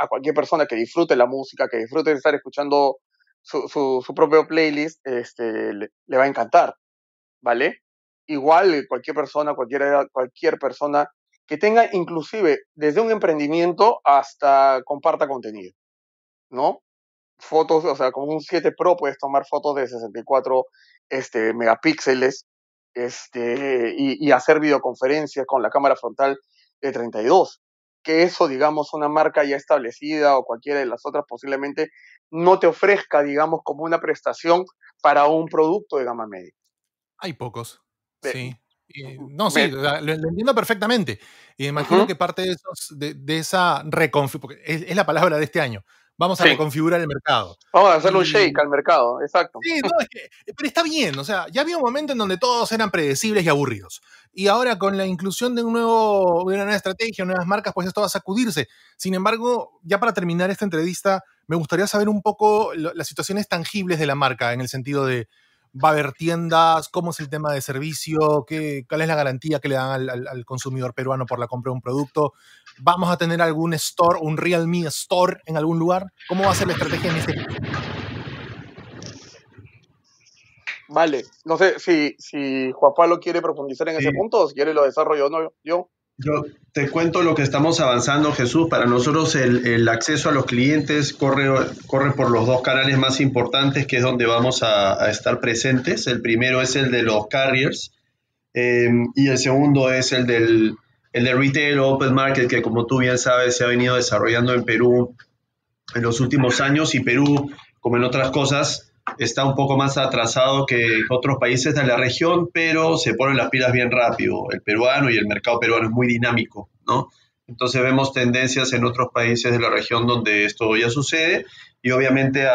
a, cualquier persona que disfrute la música, que disfrute de estar escuchando su, su, propio playlist, este, le, va a encantar. ¿Vale? Igual cualquier persona, cualquier, cualquier persona que tenga inclusive desde un emprendimiento hasta comparta contenido, ¿no? Fotos, o sea, con un 7 Pro puedes tomar fotos de 64 este, megapíxeles este, y, hacer videoconferencias con la cámara frontal de 32 que eso, digamos, una marca ya establecida o cualquiera de las otras posiblemente no te ofrezca, digamos, como una prestación para un producto de gama media. Hay pocos. sí. Eh, no, sí, lo, entiendo perfectamente. Y me imagino que parte de, esa reconfiguración, es, es, la palabra de este año, vamos a reconfigurar el mercado. Vamos a hacerle un shake al mercado, exacto. Sí, eh, pero está bien, o sea, ya había un momento en donde todos eran predecibles y aburridos. Y ahora con la inclusión de, un nuevo, una nueva estrategia, nuevas marcas, pues esto va a sacudirse. Sin embargo, ya para terminar esta entrevista, me gustaría saber un poco las situaciones tangibles de la marca, en el sentido de ¿Va a haber tiendas? ¿Cómo es el tema de servicio? ¿Qué, ¿Cuál es la garantía que le dan al, consumidor peruano por la compra de un producto? ¿Vamos a tener algún store, un Realme Store en algún lugar? ¿Cómo va a ser la estrategia en este Vale, no sé si, si Juan Pablo quiere profundizar en ese punto o si quiere lo desarrollo no, yo. Yo te cuento lo que estamos avanzando, Jesús. Para nosotros el, acceso a los clientes corre, corre, por los dos canales más importantes, que es donde vamos a, estar presentes. El primero es el de los carriers em, y el segundo es el del el de retail o open market, que como tú bien sabes se ha venido desarrollando en Perú en los últimos años y Perú, como en otras cosas, está un poco más atrasado que otros países de la región, pero se ponen las pilas bien rápido. El peruano y el mercado peruano es muy dinámico, ¿no? Entonces vemos tendencias en otros países de la región donde esto ya sucede y obviamente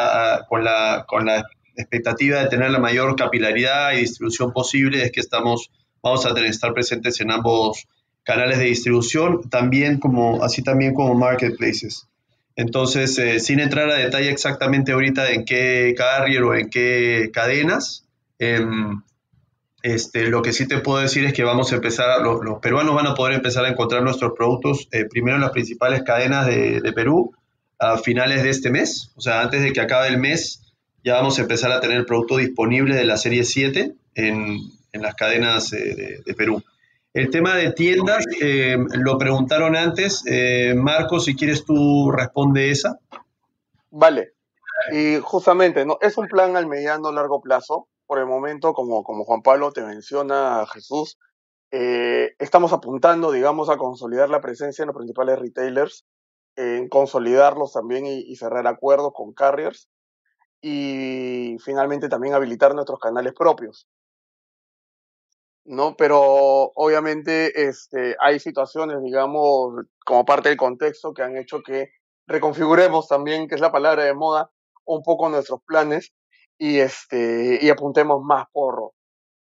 con, la, con la expectativa de tener la mayor capilaridad y distribución posible es que estamos, vamos a tener, estar presentes en ambos canales de distribución, también como, así también como marketplaces. Entonces, eh, sin entrar a detalle exactamente ahorita en qué carrier o en qué cadenas, em, este, lo que sí te puedo decir es que vamos a empezar, los, los peruanos van a poder empezar a encontrar nuestros productos eh, primero en las principales cadenas de, Perú a finales de este mes, o sea, antes de que acabe el mes, ya vamos a empezar a tener producto disponible de la serie 7 en, las cadenas eh, de Perú. El tema de tiendas, eh, lo preguntaron antes. Eh, Marco, si quieres tú responde esa. Vale. Y justamente, ¿no? es un plan al mediano largo plazo. Por el momento, como, como Juan Pablo te menciona, Jesús, eh, estamos apuntando, digamos, a consolidar la presencia en los principales retailers, en consolidarlos también y cerrar acuerdos con carriers y finalmente también habilitar nuestros canales propios. ¿no? Pero obviamente este, hay situaciones, digamos, como parte del contexto que han hecho que reconfiguremos también, que es la palabra de moda, un poco nuestros planes y, este, apuntemos más por,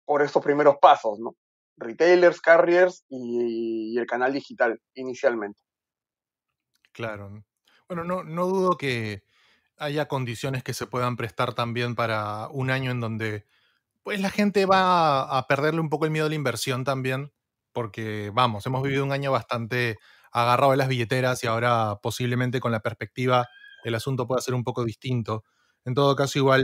por estos primeros pasos, ¿no? Retailers, carriers y, el canal digital inicialmente. Claro. Bueno, no dudo que haya condiciones que se puedan prestar también para un año en donde pues la gente va a perderle un poco el miedo a la inversión también, porque vamos, hemos vivido un año bastante agarrado a las billeteras y ahora posiblemente con la perspectiva el asunto pueda ser un poco distinto. En todo caso, igual,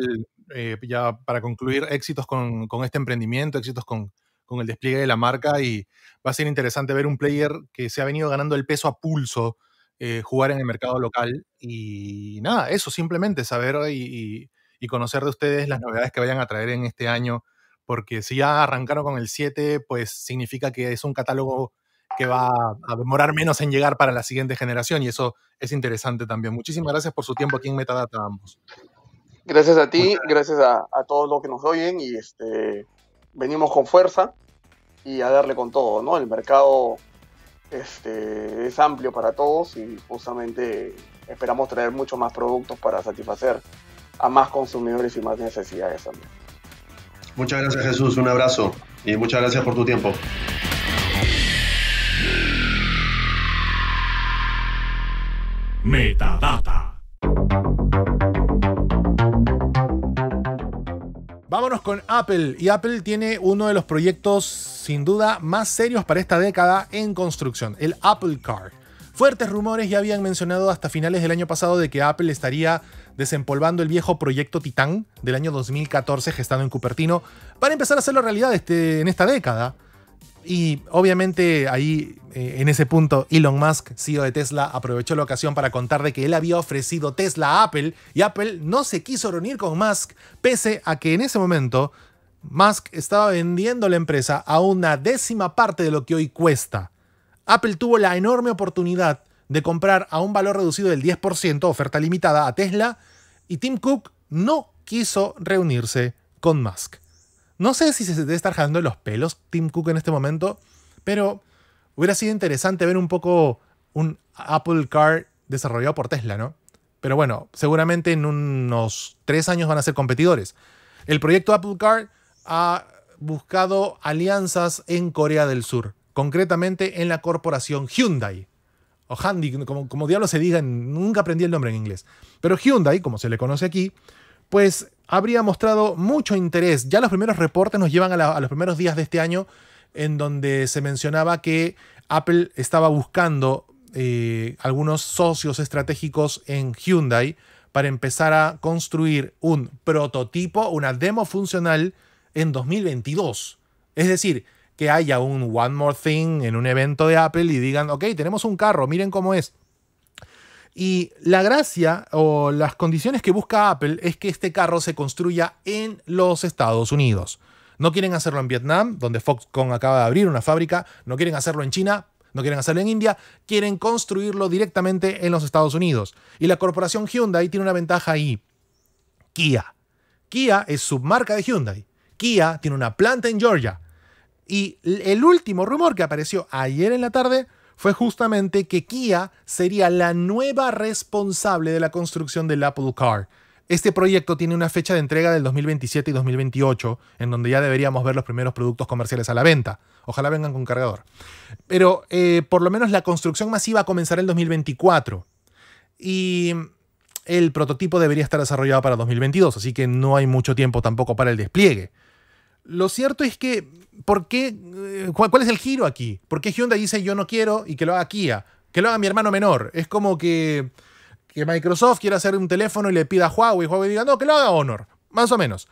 eh, ya para concluir, éxitos con, este emprendimiento, éxitos con, el despliegue de la marca y va a ser interesante ver un player que se ha venido ganando el peso a pulso eh, jugar en el mercado local y nada, eso simplemente, saber y, y conocer de ustedes las novedades que vayan a traer en este año, porque si ya arrancaron con el 7, pues significa que es un catálogo que va a demorar menos en llegar para la siguiente generación y eso es interesante también. Muchísimas gracias por su tiempo aquí en Metadata ambos. Gracias a ti, gracias a, todos los que nos oyen y este, venimos con fuerza y a darle con todo, ¿no? El mercado este, es amplio para todos y justamente esperamos traer muchos más productos para satisfacer a más consumidores y más necesidades también. Muchas gracias Jesús, un abrazo y muchas gracias por tu tiempo. Metadata. Vámonos con Apple. Y Apple tiene uno de los proyectos sin duda más serios para esta década en construcción, el Apple Car. Fuertes rumores ya habían mencionado hasta finales del año pasado de que Apple estaría desempolvando el viejo proyecto Titán del año 2014 gestado en Cupertino para empezar a hacerlo realidad este, en esta década. Y obviamente ahí, eh, en ese punto, Elon Musk, CEO de Tesla, aprovechó la ocasión para contar de que él había ofrecido Tesla a Apple y Apple no se quiso reunir con Musk, pese a que en ese momento Musk estaba vendiendo la empresa a una décima parte de lo que hoy cuesta. Apple tuvo la enorme oportunidad de comprar a un valor reducido del 10%, oferta limitada, a Tesla, y Tim Cook no quiso reunirse con Musk. No sé si se debe estar jalando los pelos Tim Cook en este momento, pero hubiera sido interesante ver un poco un Apple Car desarrollado por Tesla, ¿no? Pero bueno, seguramente en unos tres años van a ser competidores. El proyecto Apple Car ha buscado alianzas en Corea del Sur, concretamente en la corporación Hyundai o Handy, como, diablo se diga, nunca aprendí el nombre en inglés. Pero Hyundai, como se le conoce aquí, pues habría mostrado mucho interés. Ya los primeros reportes nos llevan a, los primeros días de este año en donde se mencionaba que Apple estaba buscando eh, algunos socios estratégicos en Hyundai para empezar a construir un prototipo, una demo funcional en 2022. Es decir, que haya un One More Thing en un evento de Apple y digan, ok, tenemos un carro, miren cómo es. Y la gracia o las condiciones que busca Apple es que este carro se construya en los Estados Unidos. No quieren hacerlo en Vietnam, donde Foxconn acaba de abrir una fábrica, no quieren hacerlo en China, no quieren hacerlo en India, quieren construirlo directamente en los Estados Unidos. Y la corporación Hyundai tiene una ventaja ahí. Kia. Kia es submarca de Hyundai. Kia tiene una planta en Georgia. Y el último rumor que apareció ayer en la tarde fue justamente que Kia sería la nueva responsable de la construcción del Apple Car. Este proyecto tiene una fecha de entrega del 2027 y 2028, en donde ya deberíamos ver los primeros productos comerciales a la venta. Ojalá vengan con cargador. Pero eh, por lo menos la construcción masiva comenzará en 2024. Y el prototipo debería estar desarrollado para 2022, así que no hay mucho tiempo tampoco para el despliegue. Lo cierto es que, ¿por qué, eh, ¿cuál es el giro aquí? ¿Por qué Hyundai dice yo no quiero y que lo haga Kia? Que lo haga mi hermano menor. Es como que, que Microsoft quiera hacer un teléfono y le pida a Huawei, Huawei diga, no, que lo haga Honor, más o menos.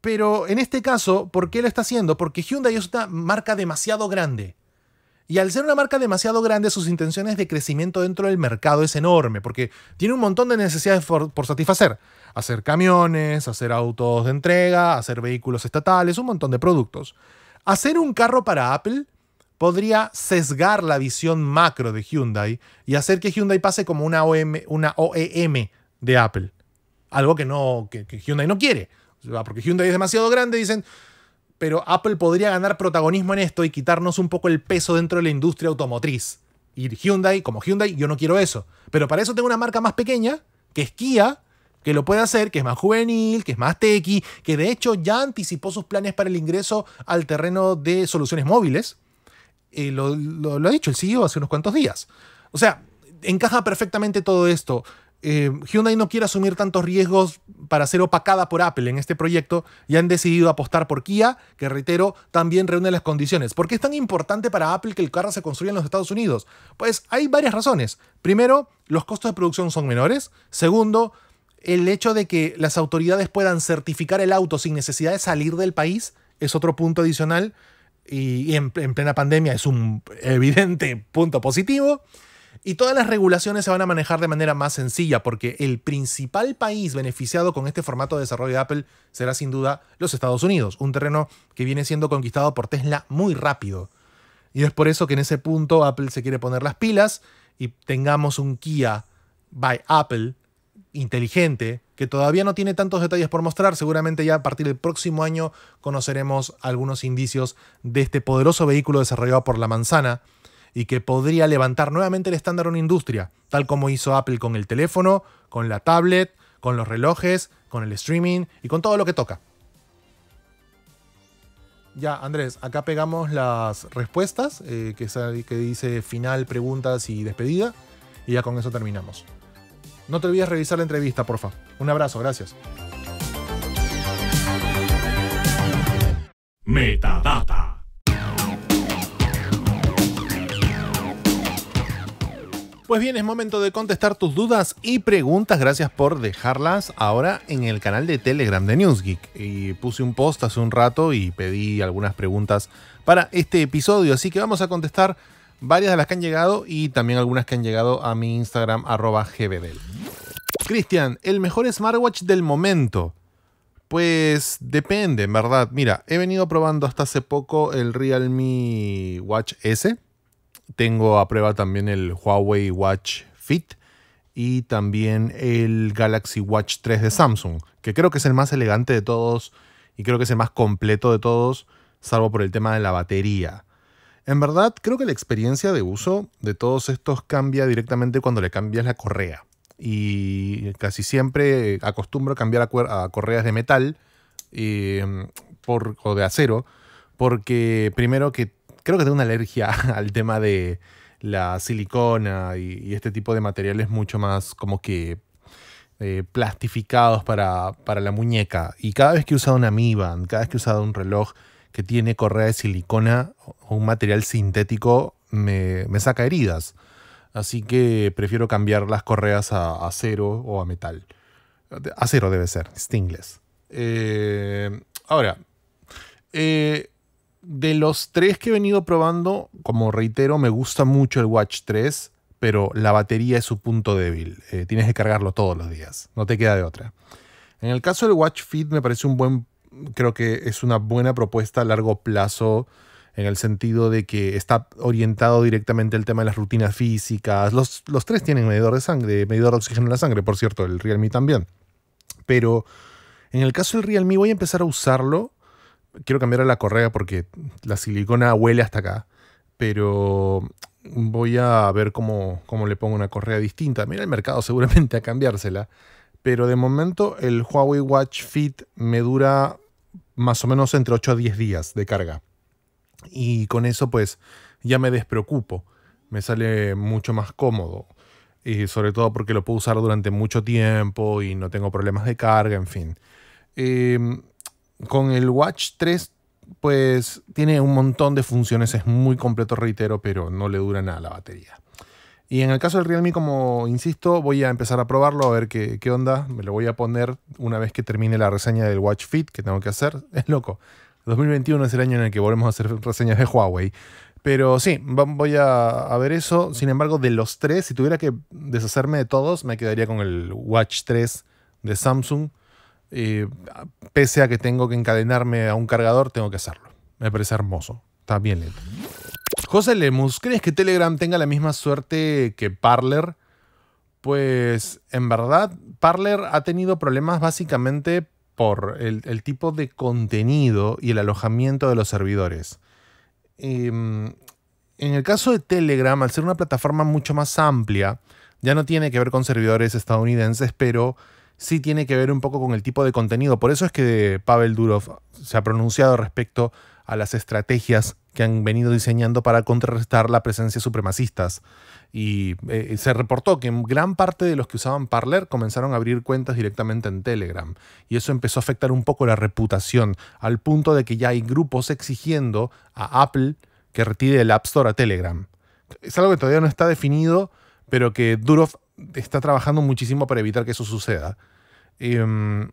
Pero en este caso, ¿por qué lo está haciendo? Porque Hyundai es una marca demasiado grande. Y al ser una marca demasiado grande, sus intenciones de crecimiento dentro del mercado es enorme, porque tiene un montón de necesidades por, satisfacer. Hacer camiones, hacer autos de entrega, hacer vehículos estatales, un montón de productos. Hacer un carro para Apple podría sesgar la visión macro de Hyundai y hacer que Hyundai pase como una, una OEM de Apple. Algo que, no, que Hyundai no quiere. Porque Hyundai es demasiado grande, dicen, pero Apple podría ganar protagonismo en esto y quitarnos un poco el peso dentro de la industria automotriz. Y Hyundai, como Hyundai, yo no quiero eso. Pero para eso tengo una marca más pequeña, que es Kia, que lo puede hacer, que es más juvenil, que es más tequi, que de hecho ya anticipó sus planes para el ingreso al terreno de soluciones móviles. Eh, lo, lo, ha dicho el CEO hace unos cuantos días. O sea, encaja perfectamente todo esto. Eh, Hyundai no quiere asumir tantos riesgos para ser opacada por Apple en este proyecto y han decidido apostar por Kia, que reitero, también reúne las condiciones. ¿Por qué es tan importante para Apple que el carro se construya en los Estados Unidos? Pues hay varias razones. Primero, los costos de producción son menores. Segundo, el hecho de que las autoridades puedan certificar el auto sin necesidad de salir del país es otro punto adicional y en, en plena pandemia es un evidente punto positivo. Y todas las regulaciones se van a manejar de manera más sencilla porque el principal país beneficiado con este formato de desarrollo de Apple será sin duda los Estados Unidos, un terreno que viene siendo conquistado por Tesla muy rápido. Y es por eso que en ese punto Apple se quiere poner las pilas y tengamos un Kia by Apple inteligente que todavía no tiene tantos detalles por mostrar. Seguramente ya a partir del próximo año conoceremos algunos indicios de este poderoso vehículo desarrollado por la manzana y que podría levantar nuevamente el estándar en industria, tal como hizo Apple con el teléfono, con la tablet, con los relojes, con el streaming y con todo lo que toca. Ya, Andrés, acá pegamos las respuestas, eh, que, que dice final, preguntas y despedida, y ya con eso terminamos. No te olvides revisar la entrevista, porfa. Un abrazo, gracias. Metadata. Pues bien, es momento de contestar tus dudas y preguntas. Gracias por dejarlas ahora en el canal de Telegram de NewsGeek. Y puse un post hace un rato y pedí algunas preguntas para este episodio. Así que vamos a contestar varias de las que han llegado y también algunas que han llegado a mi Instagram, arroba gbdel. Cristian, el mejor smartwatch del momento. Pues depende, en verdad. Mira, he venido probando hasta hace poco el Realme Watch S tengo a prueba también el Huawei Watch Fit y también el Galaxy Watch 3 de Samsung, que creo que es el más elegante de todos y creo que es el más completo de todos, salvo por el tema de la batería. En verdad, creo que la experiencia de uso de todos estos cambia directamente cuando le cambias la correa. Y casi siempre acostumbro a cambiar a, correas de metal eh, por, o de acero, porque primero que creo que tengo una alergia al tema de la silicona y, este tipo de materiales mucho más como que eh, plastificados para, la muñeca. Y cada vez que he usado una Mi Band, cada vez que he usado un reloj que tiene correa de silicona o un material sintético, me, saca heridas. Así que prefiero cambiar las correas a acero o a metal. Acero debe ser, stingless. Este eh, ahora, eh, de los tres que he venido probando, como reitero, me gusta mucho el Watch 3, pero la batería es su punto débil. Eh, tienes que cargarlo todos los días, no te queda de otra. En el caso del Watch Fit me parece un buen, creo que es una buena propuesta a largo plazo en el sentido de que está orientado directamente al tema de las rutinas físicas. Los, los tres tienen medidor de sangre, medidor de oxígeno en la sangre, por cierto, el Realme también. Pero en el caso del Realme voy a empezar a usarlo quiero cambiar la correa porque la silicona huele hasta acá. Pero voy a ver cómo, le pongo una correa distinta. Mira el mercado seguramente a cambiársela. Pero de momento el Huawei Watch Fit me dura más o menos entre 8 a 10 días de carga. Y con eso pues ya me despreocupo. Me sale mucho más cómodo. Y sobre todo porque lo puedo usar durante mucho tiempo y no tengo problemas de carga, en fin. Em, con el Watch 3, pues tiene un montón de funciones, es muy completo, reitero, pero no le dura nada la batería. Y en el caso del Realme, como insisto, voy a empezar a probarlo, a ver qué, onda. Me lo voy a poner una vez que termine la reseña del Watch Fit que tengo que hacer. Es loco. 2021 es el año en el que volvemos a hacer reseñas de Huawei. Pero sí, voy a, ver eso. Sin embargo, de los tres, si tuviera que deshacerme de todos, me quedaría con el Watch 3 de Samsung. Ah, pese a que tengo que encadenarme a un cargador, tengo que hacerlo. Me parece hermoso. Está bien José Lemus, ¿crees que Telegram tenga la misma suerte que Parler? Pues en verdad, Parler ha tenido problemas básicamente por el, tipo de contenido y el alojamiento de los servidores. Em, en el caso de Telegram, al ser una plataforma mucho más amplia, ya no tiene que ver con servidores estadounidenses, pero sí tiene que ver un poco con el tipo de contenido. Por eso es que Pavel Durov se ha pronunciado respecto a las estrategias que han venido diseñando para contrarrestar la presencia de supremacistas. Y eh, se reportó que gran parte de los que usaban Parler comenzaron a abrir cuentas directamente en Telegram. Y eso empezó a afectar un poco la reputación, al punto de que ya hay grupos exigiendo a Apple que retire el App Store a Telegram. Es algo que todavía no está definido, pero que Durov está trabajando muchísimo para evitar que eso suceda. Em,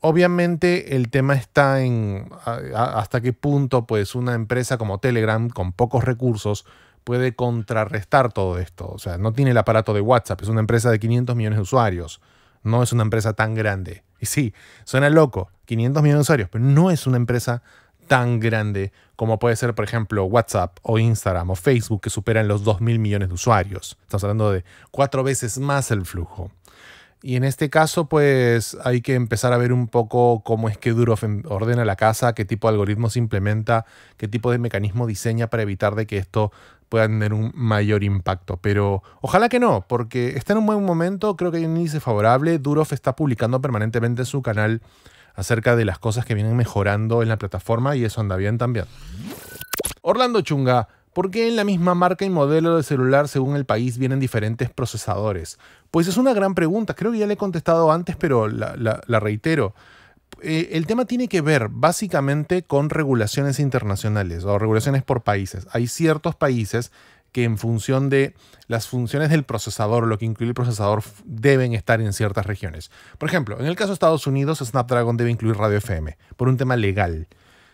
obviamente el tema está en hasta qué punto pues una empresa como Telegram con pocos recursos puede contrarrestar todo esto. O sea, no tiene el aparato de WhatsApp, es una empresa de 500 millones de usuarios, no es una empresa tan grande. Y sí, suena loco, 500 millones de usuarios, pero no es una empresa tan grande como puede ser, por ejemplo, WhatsApp o Instagram o Facebook, que superan los 2.000 mil millones de usuarios. Estamos hablando de cuatro veces más el flujo. Y en este caso, pues hay que empezar a ver un poco cómo es que Durov ordena la casa, qué tipo de algoritmos implementa, qué tipo de mecanismo diseña para evitar de que esto pueda tener un mayor impacto. Pero ojalá que no, porque está en un buen momento, creo que hay un índice favorable. Durov está publicando permanentemente su canal acerca de las cosas que vienen mejorando en la plataforma y eso anda bien también. Orlando Chunga ¿Por qué en la misma marca y modelo de celular según el país vienen diferentes procesadores? Pues es una gran pregunta, creo que ya le he contestado antes, pero la, reitero. Eh, el tema tiene que ver básicamente con regulaciones internacionales o regulaciones por países. Hay ciertos países que en función de las funciones del procesador, lo que incluye el procesador, deben estar en ciertas regiones. Por ejemplo, en el caso de Estados Unidos, Snapdragon debe incluir radio FM por un tema legal.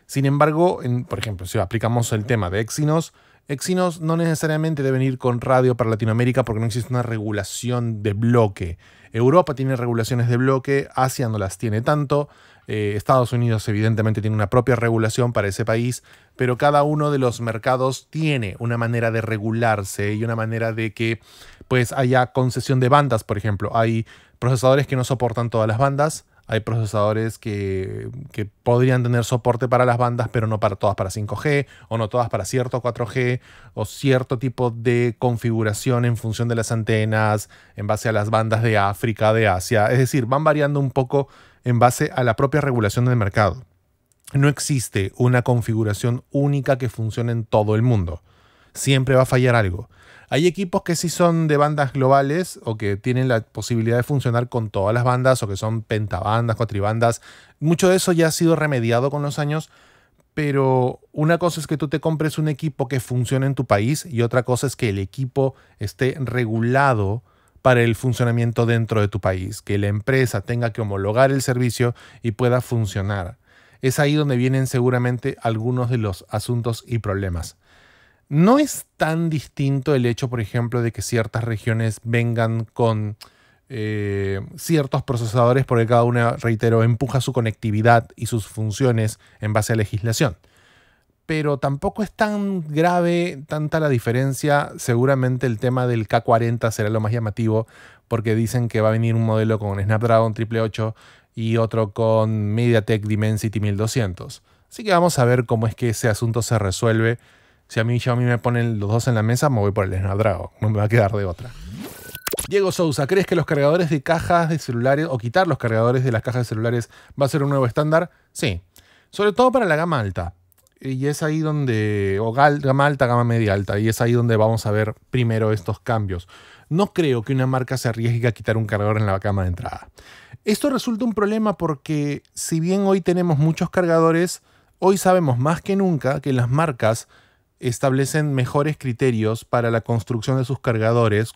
Sin embargo, por ejemplo, si aplicamos el tema de Exynos, Exynos no necesariamente deben ir con radio para Latinoamérica porque no existe una regulación de bloque. Europa tiene regulaciones de bloque, Asia no las tiene tanto, eh, Estados Unidos evidentemente tiene una propia regulación para ese país, pero cada uno de los mercados tiene una manera de regularse y una manera de que pues haya concesión de bandas, por ejemplo. Hay procesadores que no soportan todas las bandas, hay procesadores que, podrían tener soporte para las bandas, pero no para todas para 5G, o no todas para cierto 4G, o cierto tipo de configuración en función de las antenas, en base a las bandas de África, de Asia. Es decir, van variando un poco en base a la propia regulación del mercado. No existe una configuración única que funcione en todo el mundo. Siempre va a fallar algo hay equipos que sí son de bandas globales o que tienen la posibilidad de funcionar con todas las bandas o que son pentabandas, cuatribandas. Mucho de eso ya ha sido remediado con los años, pero una cosa es que tú te compres un equipo que funcione en tu país y otra cosa es que el equipo esté regulado para el funcionamiento dentro de tu país, que la empresa tenga que homologar el servicio y pueda funcionar. Es ahí donde vienen seguramente algunos de los asuntos y problemas. No es tan distinto el hecho, por ejemplo, de que ciertas regiones vengan con eh, ciertos procesadores, porque cada una, reitero, empuja su conectividad y sus funciones en base a legislación. Pero tampoco es tan grave, tanta la diferencia. Seguramente el tema del K40 será lo más llamativo, porque dicen que va a venir un modelo con Snapdragon 888 y otro con MediaTek Dimensity 1200. Así que vamos a ver cómo es que ese asunto se resuelve si a mí Xiaomi me ponen los dos en la mesa, me voy por el Snapdragon. No me va a quedar de otra. Diego Sousa, ¿crees que los cargadores de cajas de celulares o quitar los cargadores de las cajas de celulares va a ser un nuevo estándar? Sí. Sobre todo para la gama alta. Y es ahí donde, o gama alta, gama media alta, y es ahí donde vamos a ver primero estos cambios. No creo que una marca se arriesgue a quitar un cargador en la gama de entrada. Esto resulta un problema porque si bien hoy tenemos muchos cargadores, hoy sabemos más que nunca que las marcas establecen mejores criterios para la construcción de sus cargadores,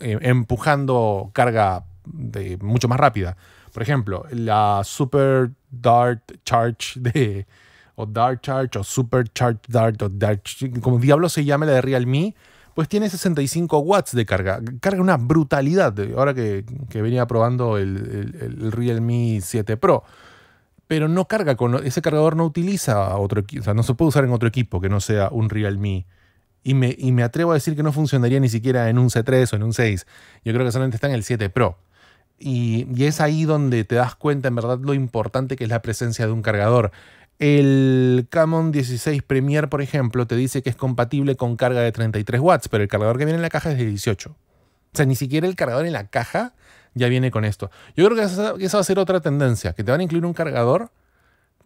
eh, empujando carga de, mucho más rápida. Por ejemplo, la Super Dart Charge de, o Dart Charge o Super Charge Dart o Dart, como diablo se llame la de Realme, pues tiene 65 watts de carga. Carga una brutalidad. Ahora que, venía probando el, el, el Realme 7 Pro pero no carga con ese cargador no utiliza otro o sea, no se puede usar en otro equipo que no sea un Realme. Y me, y me atrevo a decir que no funcionaría ni siquiera en un C3 o en un 6. Yo creo que solamente está en el 7 Pro. Y, y es ahí donde te das cuenta en verdad lo importante que es la presencia de un cargador. El Camon 16 Premier, por ejemplo, te dice que es compatible con carga de 33 watts, pero el cargador que viene en la caja es de 18. O sea, ni siquiera el cargador en la caja ya viene con esto. Yo creo que esa, va a ser otra tendencia, que te van a incluir un cargador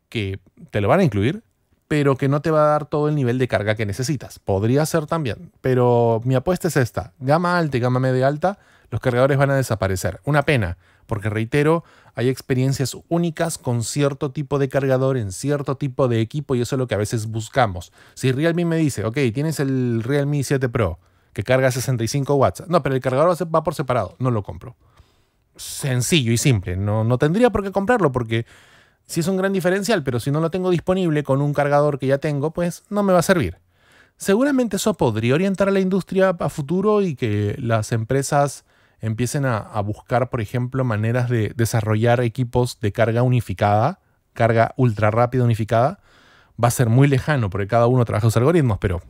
que te lo van a incluir, pero que no te va a dar todo el nivel de carga que necesitas. Podría ser también, pero mi apuesta es esta. Gama alta y gama media alta, los cargadores van a desaparecer. Una pena, porque reitero, hay experiencias únicas con cierto tipo de cargador en cierto tipo de equipo y eso es lo que a veces buscamos. Si Realme me dice, ok, tienes el Realme 7 Pro que carga 65 watts, no, pero el cargador va por separado, no lo compro sencillo y simple. No, tendría por qué comprarlo porque si es un gran diferencial, pero si no lo tengo disponible con un cargador que ya tengo, pues no me va a servir. Seguramente eso podría orientar a la industria a futuro y que las empresas empiecen a, a buscar, por ejemplo, maneras de desarrollar equipos de carga unificada, carga ultra rápida unificada. Va a ser muy lejano porque cada uno trabaja sus algoritmos, pero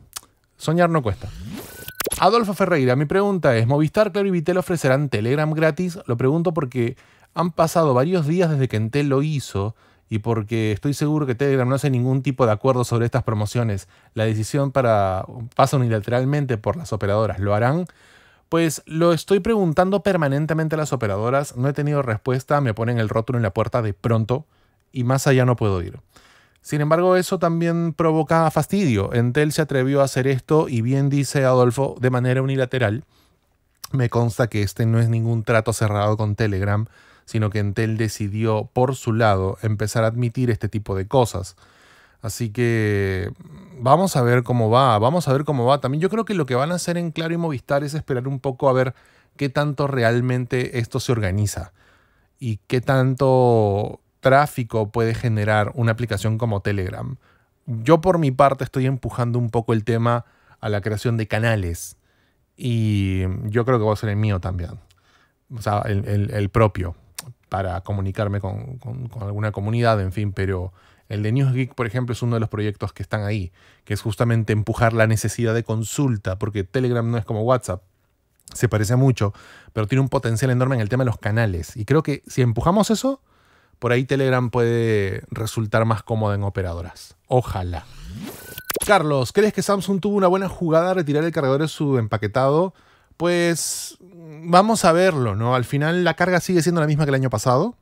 soñar no cuesta. Adolfo Ferreira, mi pregunta es, ¿Movistar, Claro y Vitel ofrecerán Telegram gratis? Lo pregunto porque han pasado varios días desde que Entel lo hizo y porque estoy seguro que Telegram no hace ningún tipo de acuerdo sobre estas promociones. La decisión para, pasa unilateralmente por las operadoras. ¿Lo harán? Pues lo estoy preguntando permanentemente a las operadoras, no he tenido respuesta, me ponen el rótulo en la puerta de pronto y más allá no puedo ir. Sin embargo, eso también provoca fastidio. Entel se atrevió a hacer esto y bien dice Adolfo, de manera unilateral. Me consta que este no es ningún trato cerrado con Telegram, sino que Entel decidió por su lado empezar a admitir este tipo de cosas. Así que vamos a ver cómo va, vamos a ver cómo va. También yo creo que lo que van a hacer en Claro y Movistar es esperar un poco a ver qué tanto realmente esto se organiza y qué tanto tráfico puede generar una aplicación como Telegram. Yo por mi parte estoy empujando un poco el tema a la creación de canales y yo creo que va a ser el mío también, o sea, el, propio, para comunicarme con, alguna comunidad, en fin, pero el de NewsGeek, por ejemplo, es uno de los proyectos que están ahí, que es justamente empujar la necesidad de consulta, porque Telegram no es como WhatsApp, se parece mucho, pero tiene un potencial enorme en el tema de los canales. Y creo que si empujamos eso, por ahí Telegram puede resultar más cómoda en operadoras. Ojalá. Carlos, ¿crees que Samsung tuvo una buena jugada a retirar el cargador de su empaquetado? Pues mm, vamos a verlo, ¿no? Al final la carga sigue siendo la misma que el año pasado.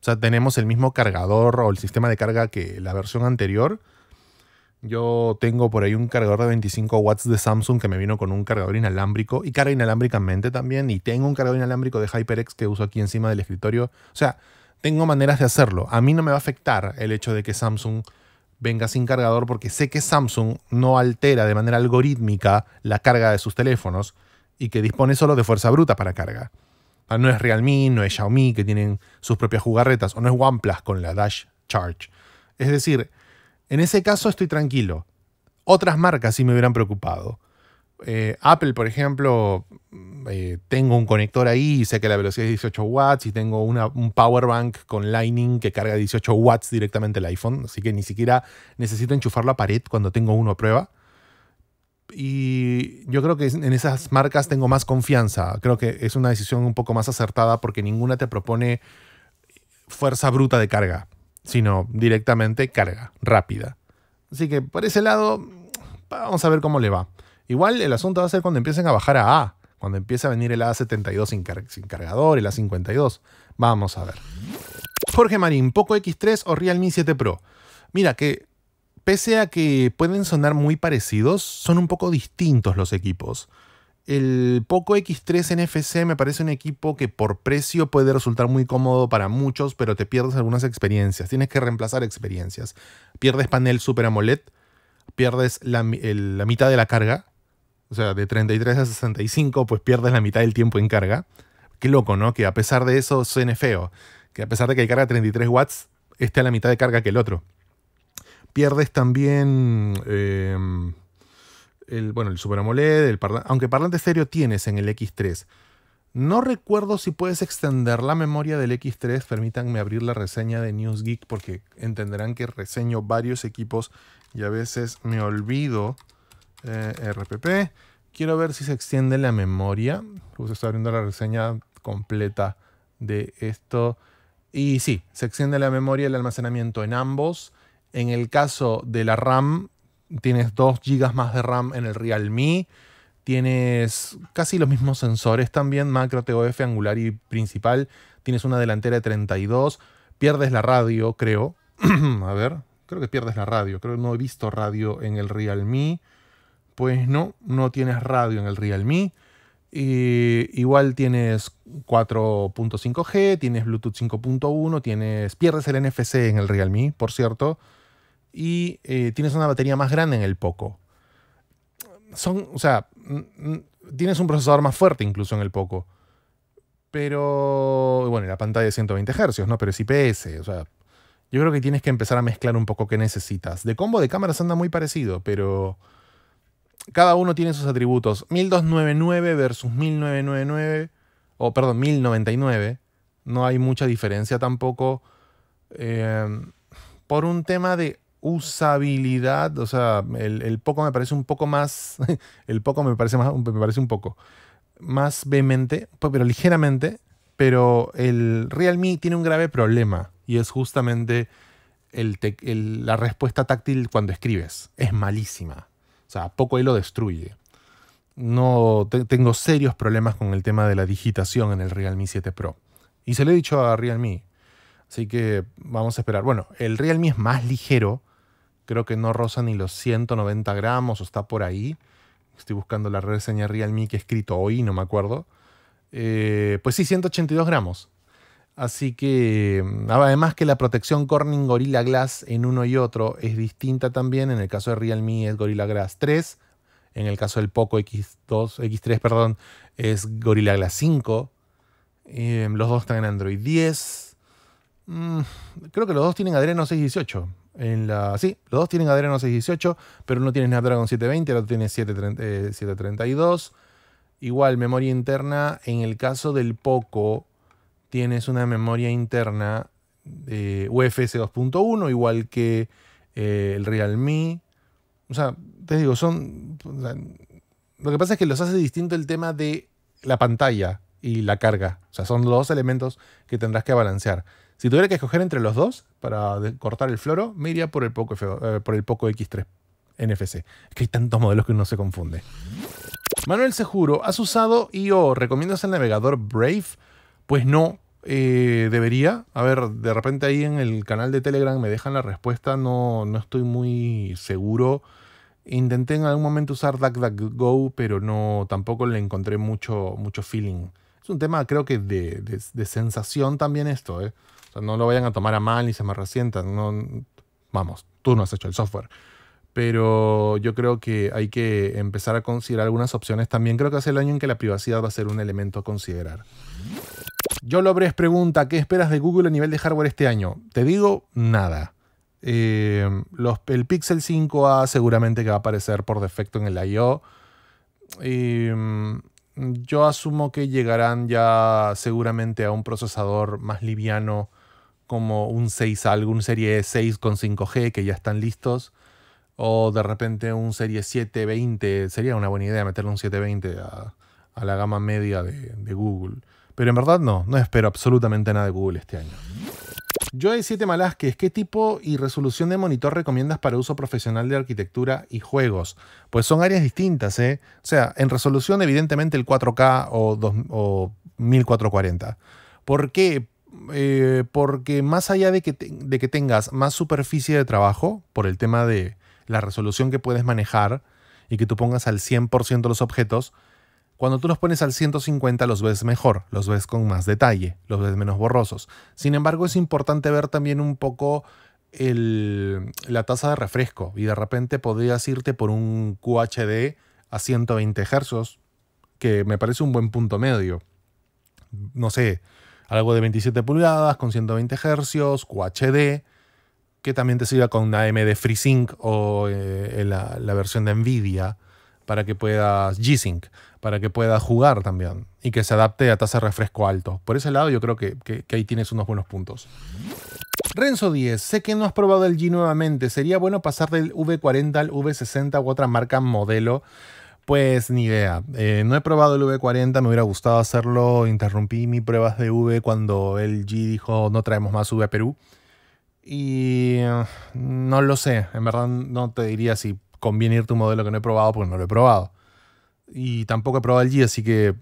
O sea, tenemos el mismo cargador o el sistema de carga que la versión anterior. Yo tengo por ahí un cargador de 25 watts de Samsung que me vino con un cargador inalámbrico y carga inalámbricamente también. Y tengo un cargador inalámbrico de HyperX que uso aquí encima del escritorio. O sea, tengo maneras de hacerlo. A mí no me va a afectar el hecho de que Samsung venga sin cargador porque sé que Samsung no altera de manera algorítmica la carga de sus teléfonos y que dispone solo de fuerza bruta para carga. No es Realme, no es Xiaomi que tienen sus propias jugarretas, o no es OnePlus con la Dash Charge. Es decir, en ese caso estoy tranquilo. Otras marcas sí me hubieran preocupado. Eh, Apple, por ejemplo, eh, tengo un conector ahí y sé que la velocidad es 18 watts y tengo un power bank con Lightning que carga 18 watts directamente el iPhone, así que ni siquiera necesito enchufarlo a pared cuando tengo uno a prueba. Y yo creo que en esas marcas tengo más confianza. Creo que es una decisión un poco más acertada porque ninguna te propone fuerza bruta de carga, sino directamente carga rápida. Así que por ese lado, vamos a ver cómo le va. Igual el asunto va a ser cuando empiecen a bajar a A, cuando empiece a venir el A72 sin, cargador, el A52. Vamos a ver. Jorge Marín, Poco X3 o Realme 7 Pro. Mira que pese a que pueden sonar muy parecidos, son un poco distintos los equipos. El Poco X3 NFC me parece un equipo que por precio puede resultar muy cómodo para muchos, pero te pierdes algunas experiencias. Tienes que reemplazar experiencias. Pierdes panel Super AMOLED, pierdes la mitad de la carga, o sea, de 33 a 65, pues pierdes la mitad del tiempo en carga. Qué loco, ¿no? Que a pesar de eso suene feo. Que a pesar de que hay carga 33 watts, esté a la mitad de carga que el otro. Pierdes también em, el, bueno, el Super AMOLED, el aunque parlante estéreo tienes en el X3. No recuerdo si puedes extender la memoria del X3. Permítanme abrir la reseña de News Geek, porque entenderán que reseño varios equipos y a veces me olvido e RPP. Quiero ver si se extiende la memoria. Justo estoy abriendo la reseña completa de esto. Y sí, se extiende la memoria y el almacenamiento en ambos. En el caso de la RAM, tienes 2 GB más de RAM en el Realme. Tienes casi los mismos sensores también, macro, TOF, angular y principal. Tienes una delantera de 32. Pierdes la radio, creo. A ver, creo que pierdes la radio. Creo que no he visto radio en el Realme pues no, no tienes radio en el Realme. igual tienes 4.5G, tienes Bluetooth 5.1, tienes, pierdes el NFC en el Realme, por cierto, y eh, tienes una batería más grande en el Poco. Son, o sea, tienes un procesador más fuerte incluso en el Poco. Pero, bueno, la pantalla de 120 Hz, ¿no? Pero es IPS, o sea, yo creo que tienes que empezar a mezclar un poco qué necesitas. De combo de cámaras anda muy parecido, pero cada uno tiene sus atributos. 1299 versus 1999, o perdón, 1099. No hay mucha diferencia tampoco. Em, por un tema de usabilidad, o sea, el, poco me parece un poco más, el poco me parece más, me parece un poco más vehemente, pero ligeramente, pero el Realme tiene un grave problema y es justamente el la respuesta táctil cuando escribes, es malísima. O sea, poco ahí lo destruye. No tengo serios problemas con el tema de la digitación en el Realme 7 Pro. Y se lo he dicho a Realme. Así que vamos a esperar. Bueno, el Realme es más ligero. Creo que no roza ni los 190 gramos o está por ahí. Estoy buscando la reseña Realme que he escrito hoy, no me acuerdo. Eh, pues sí, 182 gramos. Así que, mm, además que la protección Corning Gorilla Glass en uno y otro es distinta también. En el caso de Realme es Gorilla Glass 3. En el caso del Poco X2, X3, perdón, es Gorilla Glass 5. Em, los dos están en Android 10. Mm, creo que los dos tienen Adreno 618. En la, sí, los dos tienen Adreno 618, pero uno tiene Snapdragon 720, el otro tiene 732. Eh, Igual, memoria interna. En el caso del Poco tienes una memoria interna de UFS 2.1, igual que eh, el Realme. O sea, te digo, son. lo que pasa es que los hace distinto el tema de la pantalla y la carga. O sea, son dos elementos que tendrás que balancear. Si tuviera que escoger entre los dos para cortar el floro, me iría por el Poco, eh, X3 NFC. Es que hay tantos modelos que uno se confunde. Manuel Seguro, ¿has usado y o recomiendas el navegador Brave? Pues no, eh, debería. A ver, de repente ahí en el canal de Telegram me dejan la respuesta, no, no estoy muy seguro. Intenté en algún momento usar DuckDuckGo, pero no, tampoco le encontré mucho, mucho feeling. Es un tema, creo que, de, sensación también esto, ¿eh? O sea, no lo vayan a tomar a mal y se me resientan. No, vamos, tú no has hecho el software. Pero yo creo que hay que empezar a considerar algunas opciones también. Creo que hace el año en que la privacidad va a ser un elemento a considerar lo Lobres pregunta, ¿qué esperas de Google a nivel de hardware este año? Te digo, nada. Eh, el Pixel 5A seguramente que va a aparecer por defecto en el I.O. Eh, yo asumo que llegarán ya seguramente a un procesador más liviano como un 6 algo, un serie 6 con 5G que ya están listos. O de repente un serie 720. Sería una buena idea meterle un 720 a, a la gama media de Google. Pero en verdad no, no espero absolutamente nada de Google este año. Joey 7 Malasquez, ¿qué tipo y resolución de monitor recomiendas para uso profesional de arquitectura y juegos? Pues son áreas distintas, ¿eh? O sea, en resolución evidentemente el 4K o, o 1440. ¿Por qué? Eh, porque más allá de que, de que tengas más superficie de trabajo, por el tema de la resolución que puedes manejar y que tú pongas al 100% los objetos, cuando tú los pones al 150 los ves mejor, los ves con más detalle, los ves menos borrosos. Sin embargo, es importante ver también un poco la tasa de refresco y de repente podrías irte por un QHD a 120 Hz, que me parece un buen punto medio. No sé, algo de 27 pulgadas con 120 Hz, QHD, que también te sirva con una AMD FreeSync o eh, la, la, versión de Nvidia para que puedas G-Sync para que pueda jugar también y que se adapte a tasa de refresco alto. Por ese lado yo creo que, ahí tienes unos buenos puntos. Renzo 10, sé que no has probado el G nuevamente, sería bueno pasar del V40 al V60 u otra marca modelo. Pues ni idea. Eh, no he probado el V40, me hubiera gustado hacerlo. Interrumpí mis pruebas de V cuando el G dijo no traemos más V a Perú. Y eh, no lo sé, en verdad no te diría si conviene ir tu modelo que no he probado porque no lo he probado y tampoco he probado el así que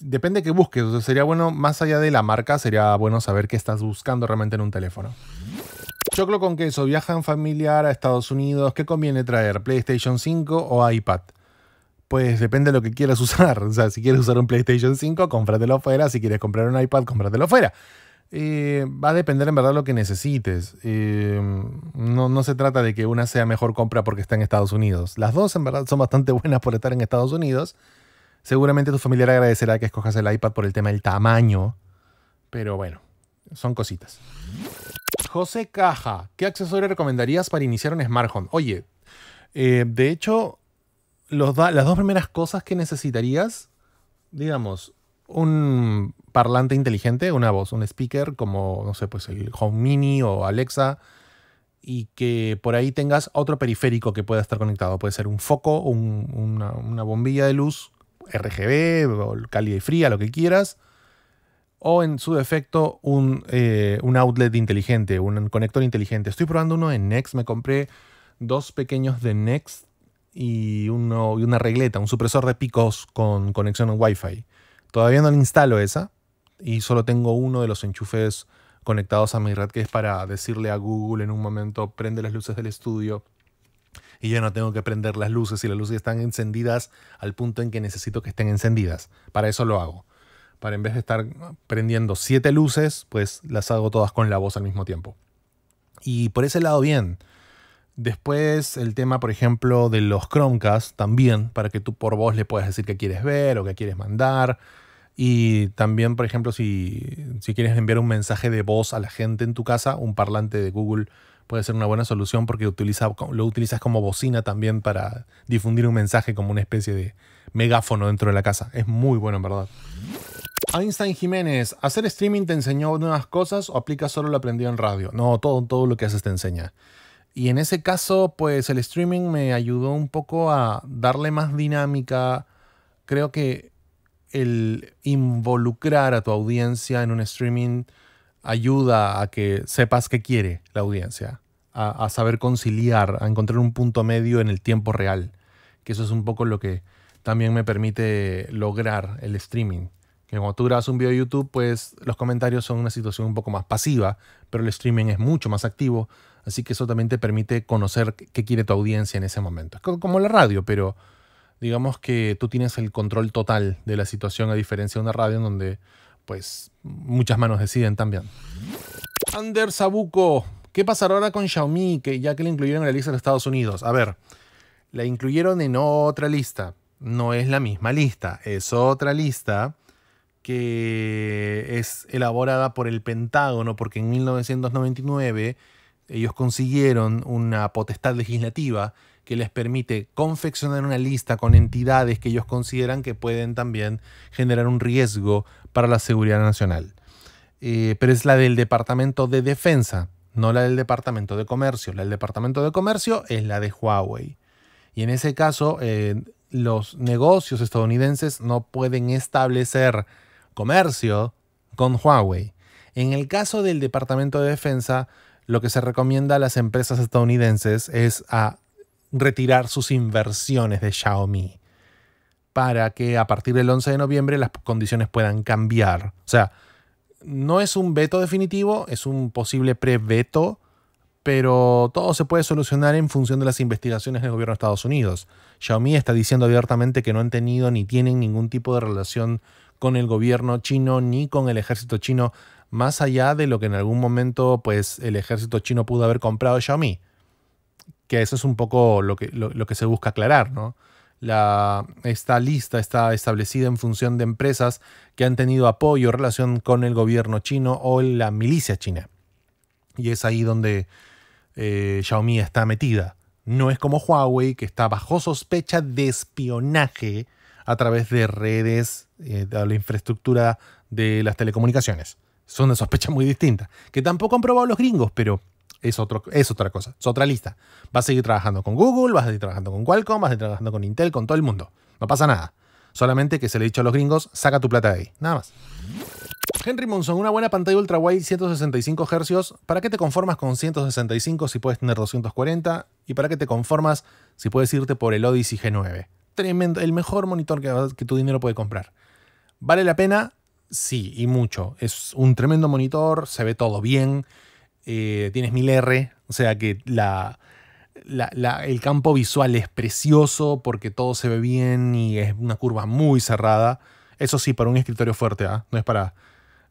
depende que busques. O sea, sería bueno, más allá de la marca, sería bueno saber qué estás buscando realmente en un teléfono. Choclo con queso, viaja en familiar a Estados Unidos, ¿qué conviene traer? ¿PlayStation 5 o iPad? Pues depende de lo que quieras usar. O sea, si quieres usar un PlayStation 5, cómpratelo fuera. Si quieres comprar un iPad, cómpratelo fuera. Eh, va a depender en verdad lo que necesites. Eh, no, se trata de que una sea mejor compra porque está en Estados Unidos. Las dos en verdad son bastante buenas por estar en Estados Unidos. Seguramente tu familiar agradecerá que escojas el iPad por el tema del tamaño. Pero bueno, son cositas. José Caja, ¿qué accesorio recomendarías para iniciar un smartphone? Oye, eh, de hecho, los las dos primeras cosas que necesitarías, digamos, un parlante inteligente, una voz, un speaker como, no sé, pues el Home Mini o Alexa, y que por ahí tengas otro periférico que pueda estar conectado. Puede ser un foco, una, bombilla de luz, RGB, o cálida y fría, lo que quieras. O en su defecto, un, eh, outlet inteligente, un conector inteligente. Estoy probando uno de Next, me compré dos pequeños de Next y, uno, y una regleta, un supresor de picos con conexión a Wi-Fi. Todavía no la instalo esa, y solo tengo uno de los enchufes conectados a mi red que es para decirle a Google en un momento prende las luces del estudio y yo no tengo que prender las luces y las luces están encendidas al punto en que necesito que estén encendidas. Para eso lo hago. Para en vez de estar prendiendo siete luces, pues las hago todas con la voz al mismo tiempo. Y por ese lado bien. Después el tema, por ejemplo, de los Chromecast también, para que tú por voz le puedas decir qué quieres ver o qué quieres mandar. Y también, por ejemplo, si, quieres enviar un mensaje de voz a la gente en tu casa, un parlante de Google puede ser una buena solución porque lo utilizas como bocina también para difundir un mensaje como una especie de megáfono dentro de la casa. Es muy bueno, en verdad. Einstein Jiménez, ¿hacer streaming te enseñó nuevas cosas o aplicas solo lo aprendido en radio? No, todo, todo lo que haces te enseña. Y en ese caso, pues el streaming me ayudó un poco a darle más dinámica. Creo que el involucrar a tu audiencia en un streaming ayuda a que sepas qué quiere la audiencia, a, saber conciliar, a encontrar un punto medio en el tiempo real, que eso es un poco lo que también me permite lograr el streaming. Que cuando tú grabas un video de YouTube, pues los comentarios son una situación un poco más pasiva, pero el streaming es mucho más activo, así que eso también te permite conocer qué quiere tu audiencia en ese momento. Es como la radio, pero digamos que tú tienes el control total de la situación a diferencia de una radio en donde pues muchas manos deciden también. Ander Sabuco, ¿qué pasará ahora con Xiaomi que ya que le incluyeron en la lista de Estados Unidos? A ver, la incluyeron en otra lista, no es la misma lista, es otra lista que es elaborada por el Pentágono porque en 1999 ellos consiguieron una potestad legislativa que les permite confeccionar una lista con entidades que ellos consideran que pueden también generar un riesgo para la seguridad nacional. Eh, pero es la del Departamento de Defensa, no la del Departamento de Comercio. La del Departamento de Comercio es la de Huawei. Y en ese caso, eh, los negocios estadounidenses no pueden establecer comercio con Huawei. En el caso del Departamento de Defensa, lo que se recomienda a las empresas estadounidenses es a retirar sus inversiones de Xiaomi para que a partir del 11 de noviembre las condiciones puedan cambiar. O sea, no es un veto definitivo, es un posible pre-veto, pero todo se puede solucionar en función de las investigaciones del gobierno de Estados Unidos. Xiaomi está diciendo abiertamente que no han tenido ni tienen ningún tipo de relación con el gobierno chino ni con el ejército chino, más allá de lo que en algún momento pues, el ejército chino pudo haber comprado Xiaomi que eso es un poco lo que, lo, que se busca aclarar, ¿no? La, esta lista está establecida en función de empresas que han tenido apoyo, o relación con el gobierno chino o la milicia china. Y es ahí donde eh, Xiaomi está metida. No es como Huawei, que está bajo sospecha de espionaje a través de redes, eh, de la infraestructura de las telecomunicaciones. Son de sospecha muy distinta. que tampoco han probado los gringos, pero es, otra cosa, es otra lista. Vas a seguir trabajando con Google, vas a seguir trabajando con Qualcomm, vas a seguir trabajando con Intel, con todo el mundo. No pasa nada. Solamente que se le he dicho a los gringos, saca tu plata de ahí. Nada más. Henry Monson, una buena pantalla ultra wide 165 Hz. ¿Para qué te conformas con 165 si puedes tener 240? ¿Y para qué te conformas si puedes irte por el Odyssey G9? Tremendo, el mejor monitor que, que tu dinero puede comprar. ¿Vale la pena? Sí, y mucho. Es un tremendo monitor, se ve todo bien. Eh, tienes 1000R, o sea que la, el campo visual es precioso porque todo se ve bien y es una curva muy cerrada. Eso sí, para un escritorio fuerte, ¿ah? no, es para,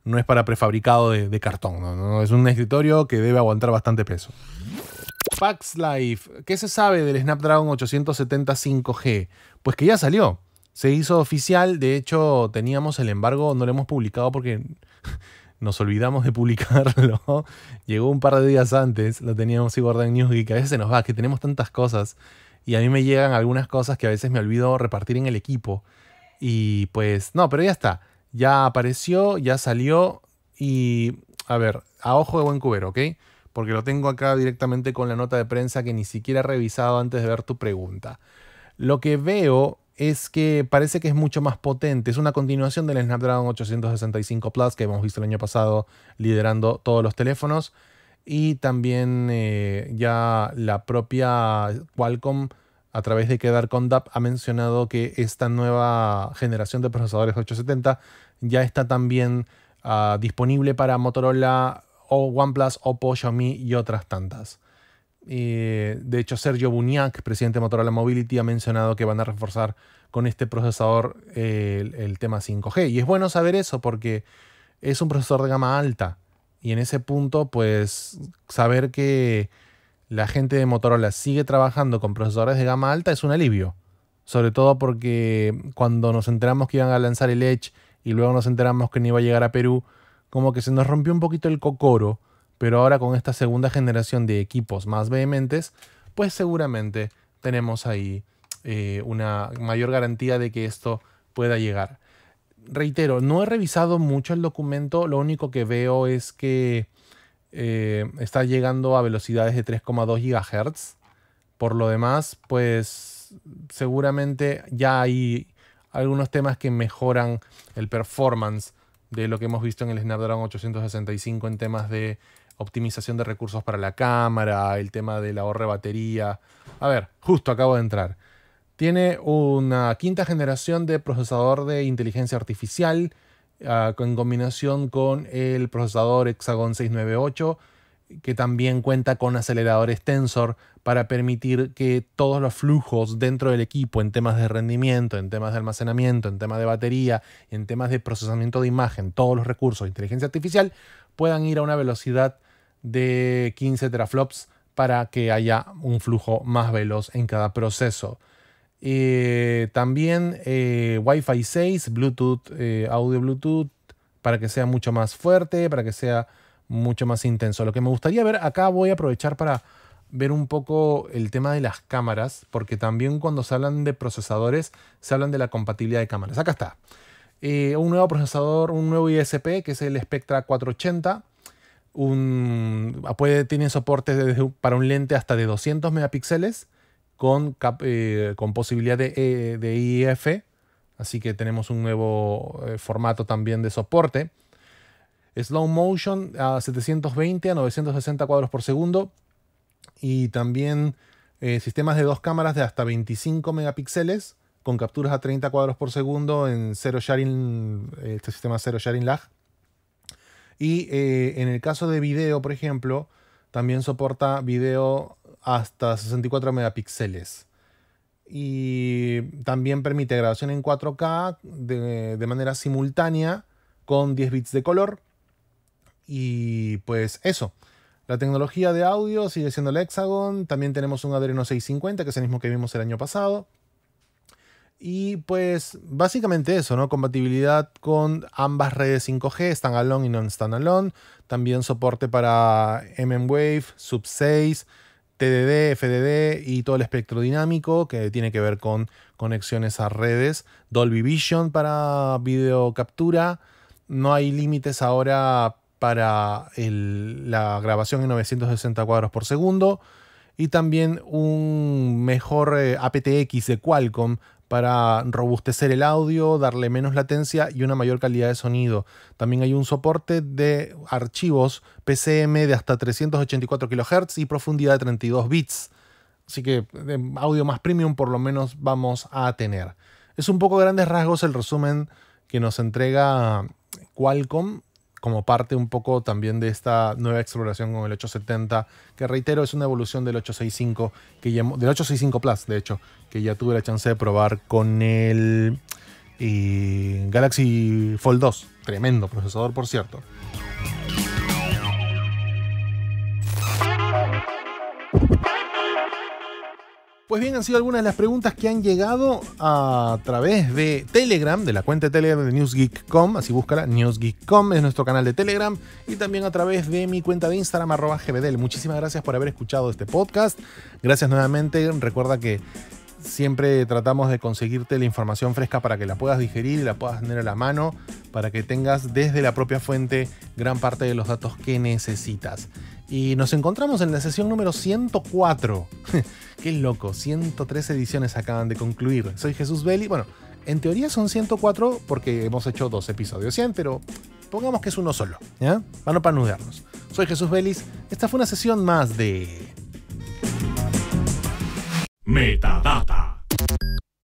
no es para prefabricado de, cartón, es un escritorio que debe aguantar bastante peso. Paxlife, ¿qué se sabe del Snapdragon 875 g Pues que ya salió, se hizo oficial, de hecho teníamos el embargo, no lo hemos publicado porque nos olvidamos de publicarlo. Llegó un par de días antes, lo teníamos y guardado en que A veces se nos va, que tenemos tantas cosas. Y a mí me llegan algunas cosas que a veces me olvido repartir en el equipo. Y pues, no, pero ya está. Ya apareció, ya salió. Y a ver, a ojo de buen cubero, ¿ok? Porque lo tengo acá directamente con la nota de prensa que ni siquiera he revisado antes de ver tu pregunta. Lo que veo es que parece que es mucho más potente. Es una continuación del Snapdragon 865 Plus que hemos visto el año pasado liderando todos los teléfonos. Y también eh, ya la propia Qualcomm, a través de quedar con DAP, ha mencionado que esta nueva generación de procesadores 870 ya está también ah, disponible para Motorola, o OnePlus, Oppo, Xiaomi y otras tantas. Eh, de hecho, Sergio Buñac, presidente de Motorola Mobility, ha mencionado que van a reforzar con este procesador eh, el, el, tema 5G. Y es bueno saber eso porque es un procesador de gama alta. Y en ese punto, pues saber que la gente de Motorola sigue trabajando con procesadores de gama alta es un alivio. Sobre todo porque cuando nos enteramos que iban a lanzar el Edge y luego nos enteramos que no iba a llegar a Perú, como que se nos rompió un poquito el cocoro pero ahora con esta segunda generación de equipos más vehementes, pues seguramente tenemos ahí eh, una mayor garantía de que esto pueda llegar. Reitero, no he revisado mucho el documento, lo único que veo es que eh, está llegando a velocidades de 3,2 GHz. Por lo demás, pues seguramente ya hay algunos temas que mejoran el performance de lo que hemos visto en el Snapdragon 865 en temas de optimización de recursos para la cámara, el tema del ahorro de batería. A ver, justo acabo de entrar. Tiene una quinta generación de procesador de inteligencia artificial ah, en combinación con el procesador Hexagon 698 que también cuenta con aceleradores tensor para permitir que todos los flujos dentro del equipo en temas de rendimiento, en temas de almacenamiento, en temas de batería, en temas de procesamiento de imagen, todos los recursos de inteligencia artificial puedan ir a una velocidad de 15 teraflops para que haya un flujo más veloz en cada proceso. Eh, también eh, Wi-Fi 6, Bluetooth, eh, audio Bluetooth, para que sea mucho más fuerte, para que sea mucho más intenso. Lo que me gustaría ver, acá voy a aprovechar para ver un poco el tema de las cámaras, porque también cuando se hablan de procesadores, se hablan de la compatibilidad de cámaras. Acá está. un nuevo procesador, un nuevo ISP, que es el Spectra 480 un, tienen soporte para un lente hasta de 200 megapíxeles con, eh, con posibilidad de, eh, de, IF. Así que tenemos un nuevo eh, formato también de soporte. Slow motion a 720 a 960 cuadros por segundo. Y también sistemas de dos cámaras de hasta 25 megapíxeles con capturas a 30 cuadros por segundo en cero sharing, este sistema cero sharing lag. Y eh, en el caso de video, por ejemplo, también soporta video hasta 64 megapíxeles. Y también permite grabación en 4K de, de manera simultánea con 10 bits de color. Y pues eso. La tecnología de audio sigue siendo el Hexagon. También tenemos un Adreno 650, que es el mismo que vimos el año pasado. Y pues básicamente eso, ¿no? Compatibilidad con ambas redes 5G, standalone y non-standalone. También soporte para mmWave, Sub6, TDD, FDD y todo el espectro dinámico que tiene que ver con conexiones a redes. Dolby Vision para videocaptura. No hay límites ahora para la grabación en 960 cuadros por segundo y también un mejor eh, aptX de Qualcomm para robustecer el audio, darle menos latencia y una mayor calidad de sonido. También hay un soporte de archivos PCM de hasta 384 kHz y profundidad de 32 bits. Así que audio más premium por lo menos vamos a tener. Es un poco grandes rasgos el resumen que nos entrega Qualcomm como parte un poco también de esta nueva exploración con el 870, que reitero es una evolución del 865, que del 865 Plus, de hecho, que ya tuve la chance de probar con el eh, Galaxy Fold 2. Tremendo procesador, por cierto. Pues bien, han sido algunas de las preguntas que han llegado a través de Telegram, de la cuenta de Telegram de NewsGeek.com, así búscala, NewsGeek.com es nuestro canal de Telegram, y también a través de mi cuenta de Instagram, arroba GBDL. Muchísimas gracias por haber escuchado este podcast, gracias nuevamente, recuerda que Siempre tratamos de conseguirte la información fresca para que la puedas digerir la puedas tener a la mano, para que tengas desde la propia fuente gran parte de los datos que necesitas. Y nos encontramos en la sesión número 104. Qué loco, 103 ediciones acaban de concluir. Soy Jesús Belli. Bueno, en teoría son 104 porque hemos hecho dos episodios 100, pero pongamos que es uno solo, ¿ya? Para no Soy Jesús Belis, Esta fue una sesión más de Metadata.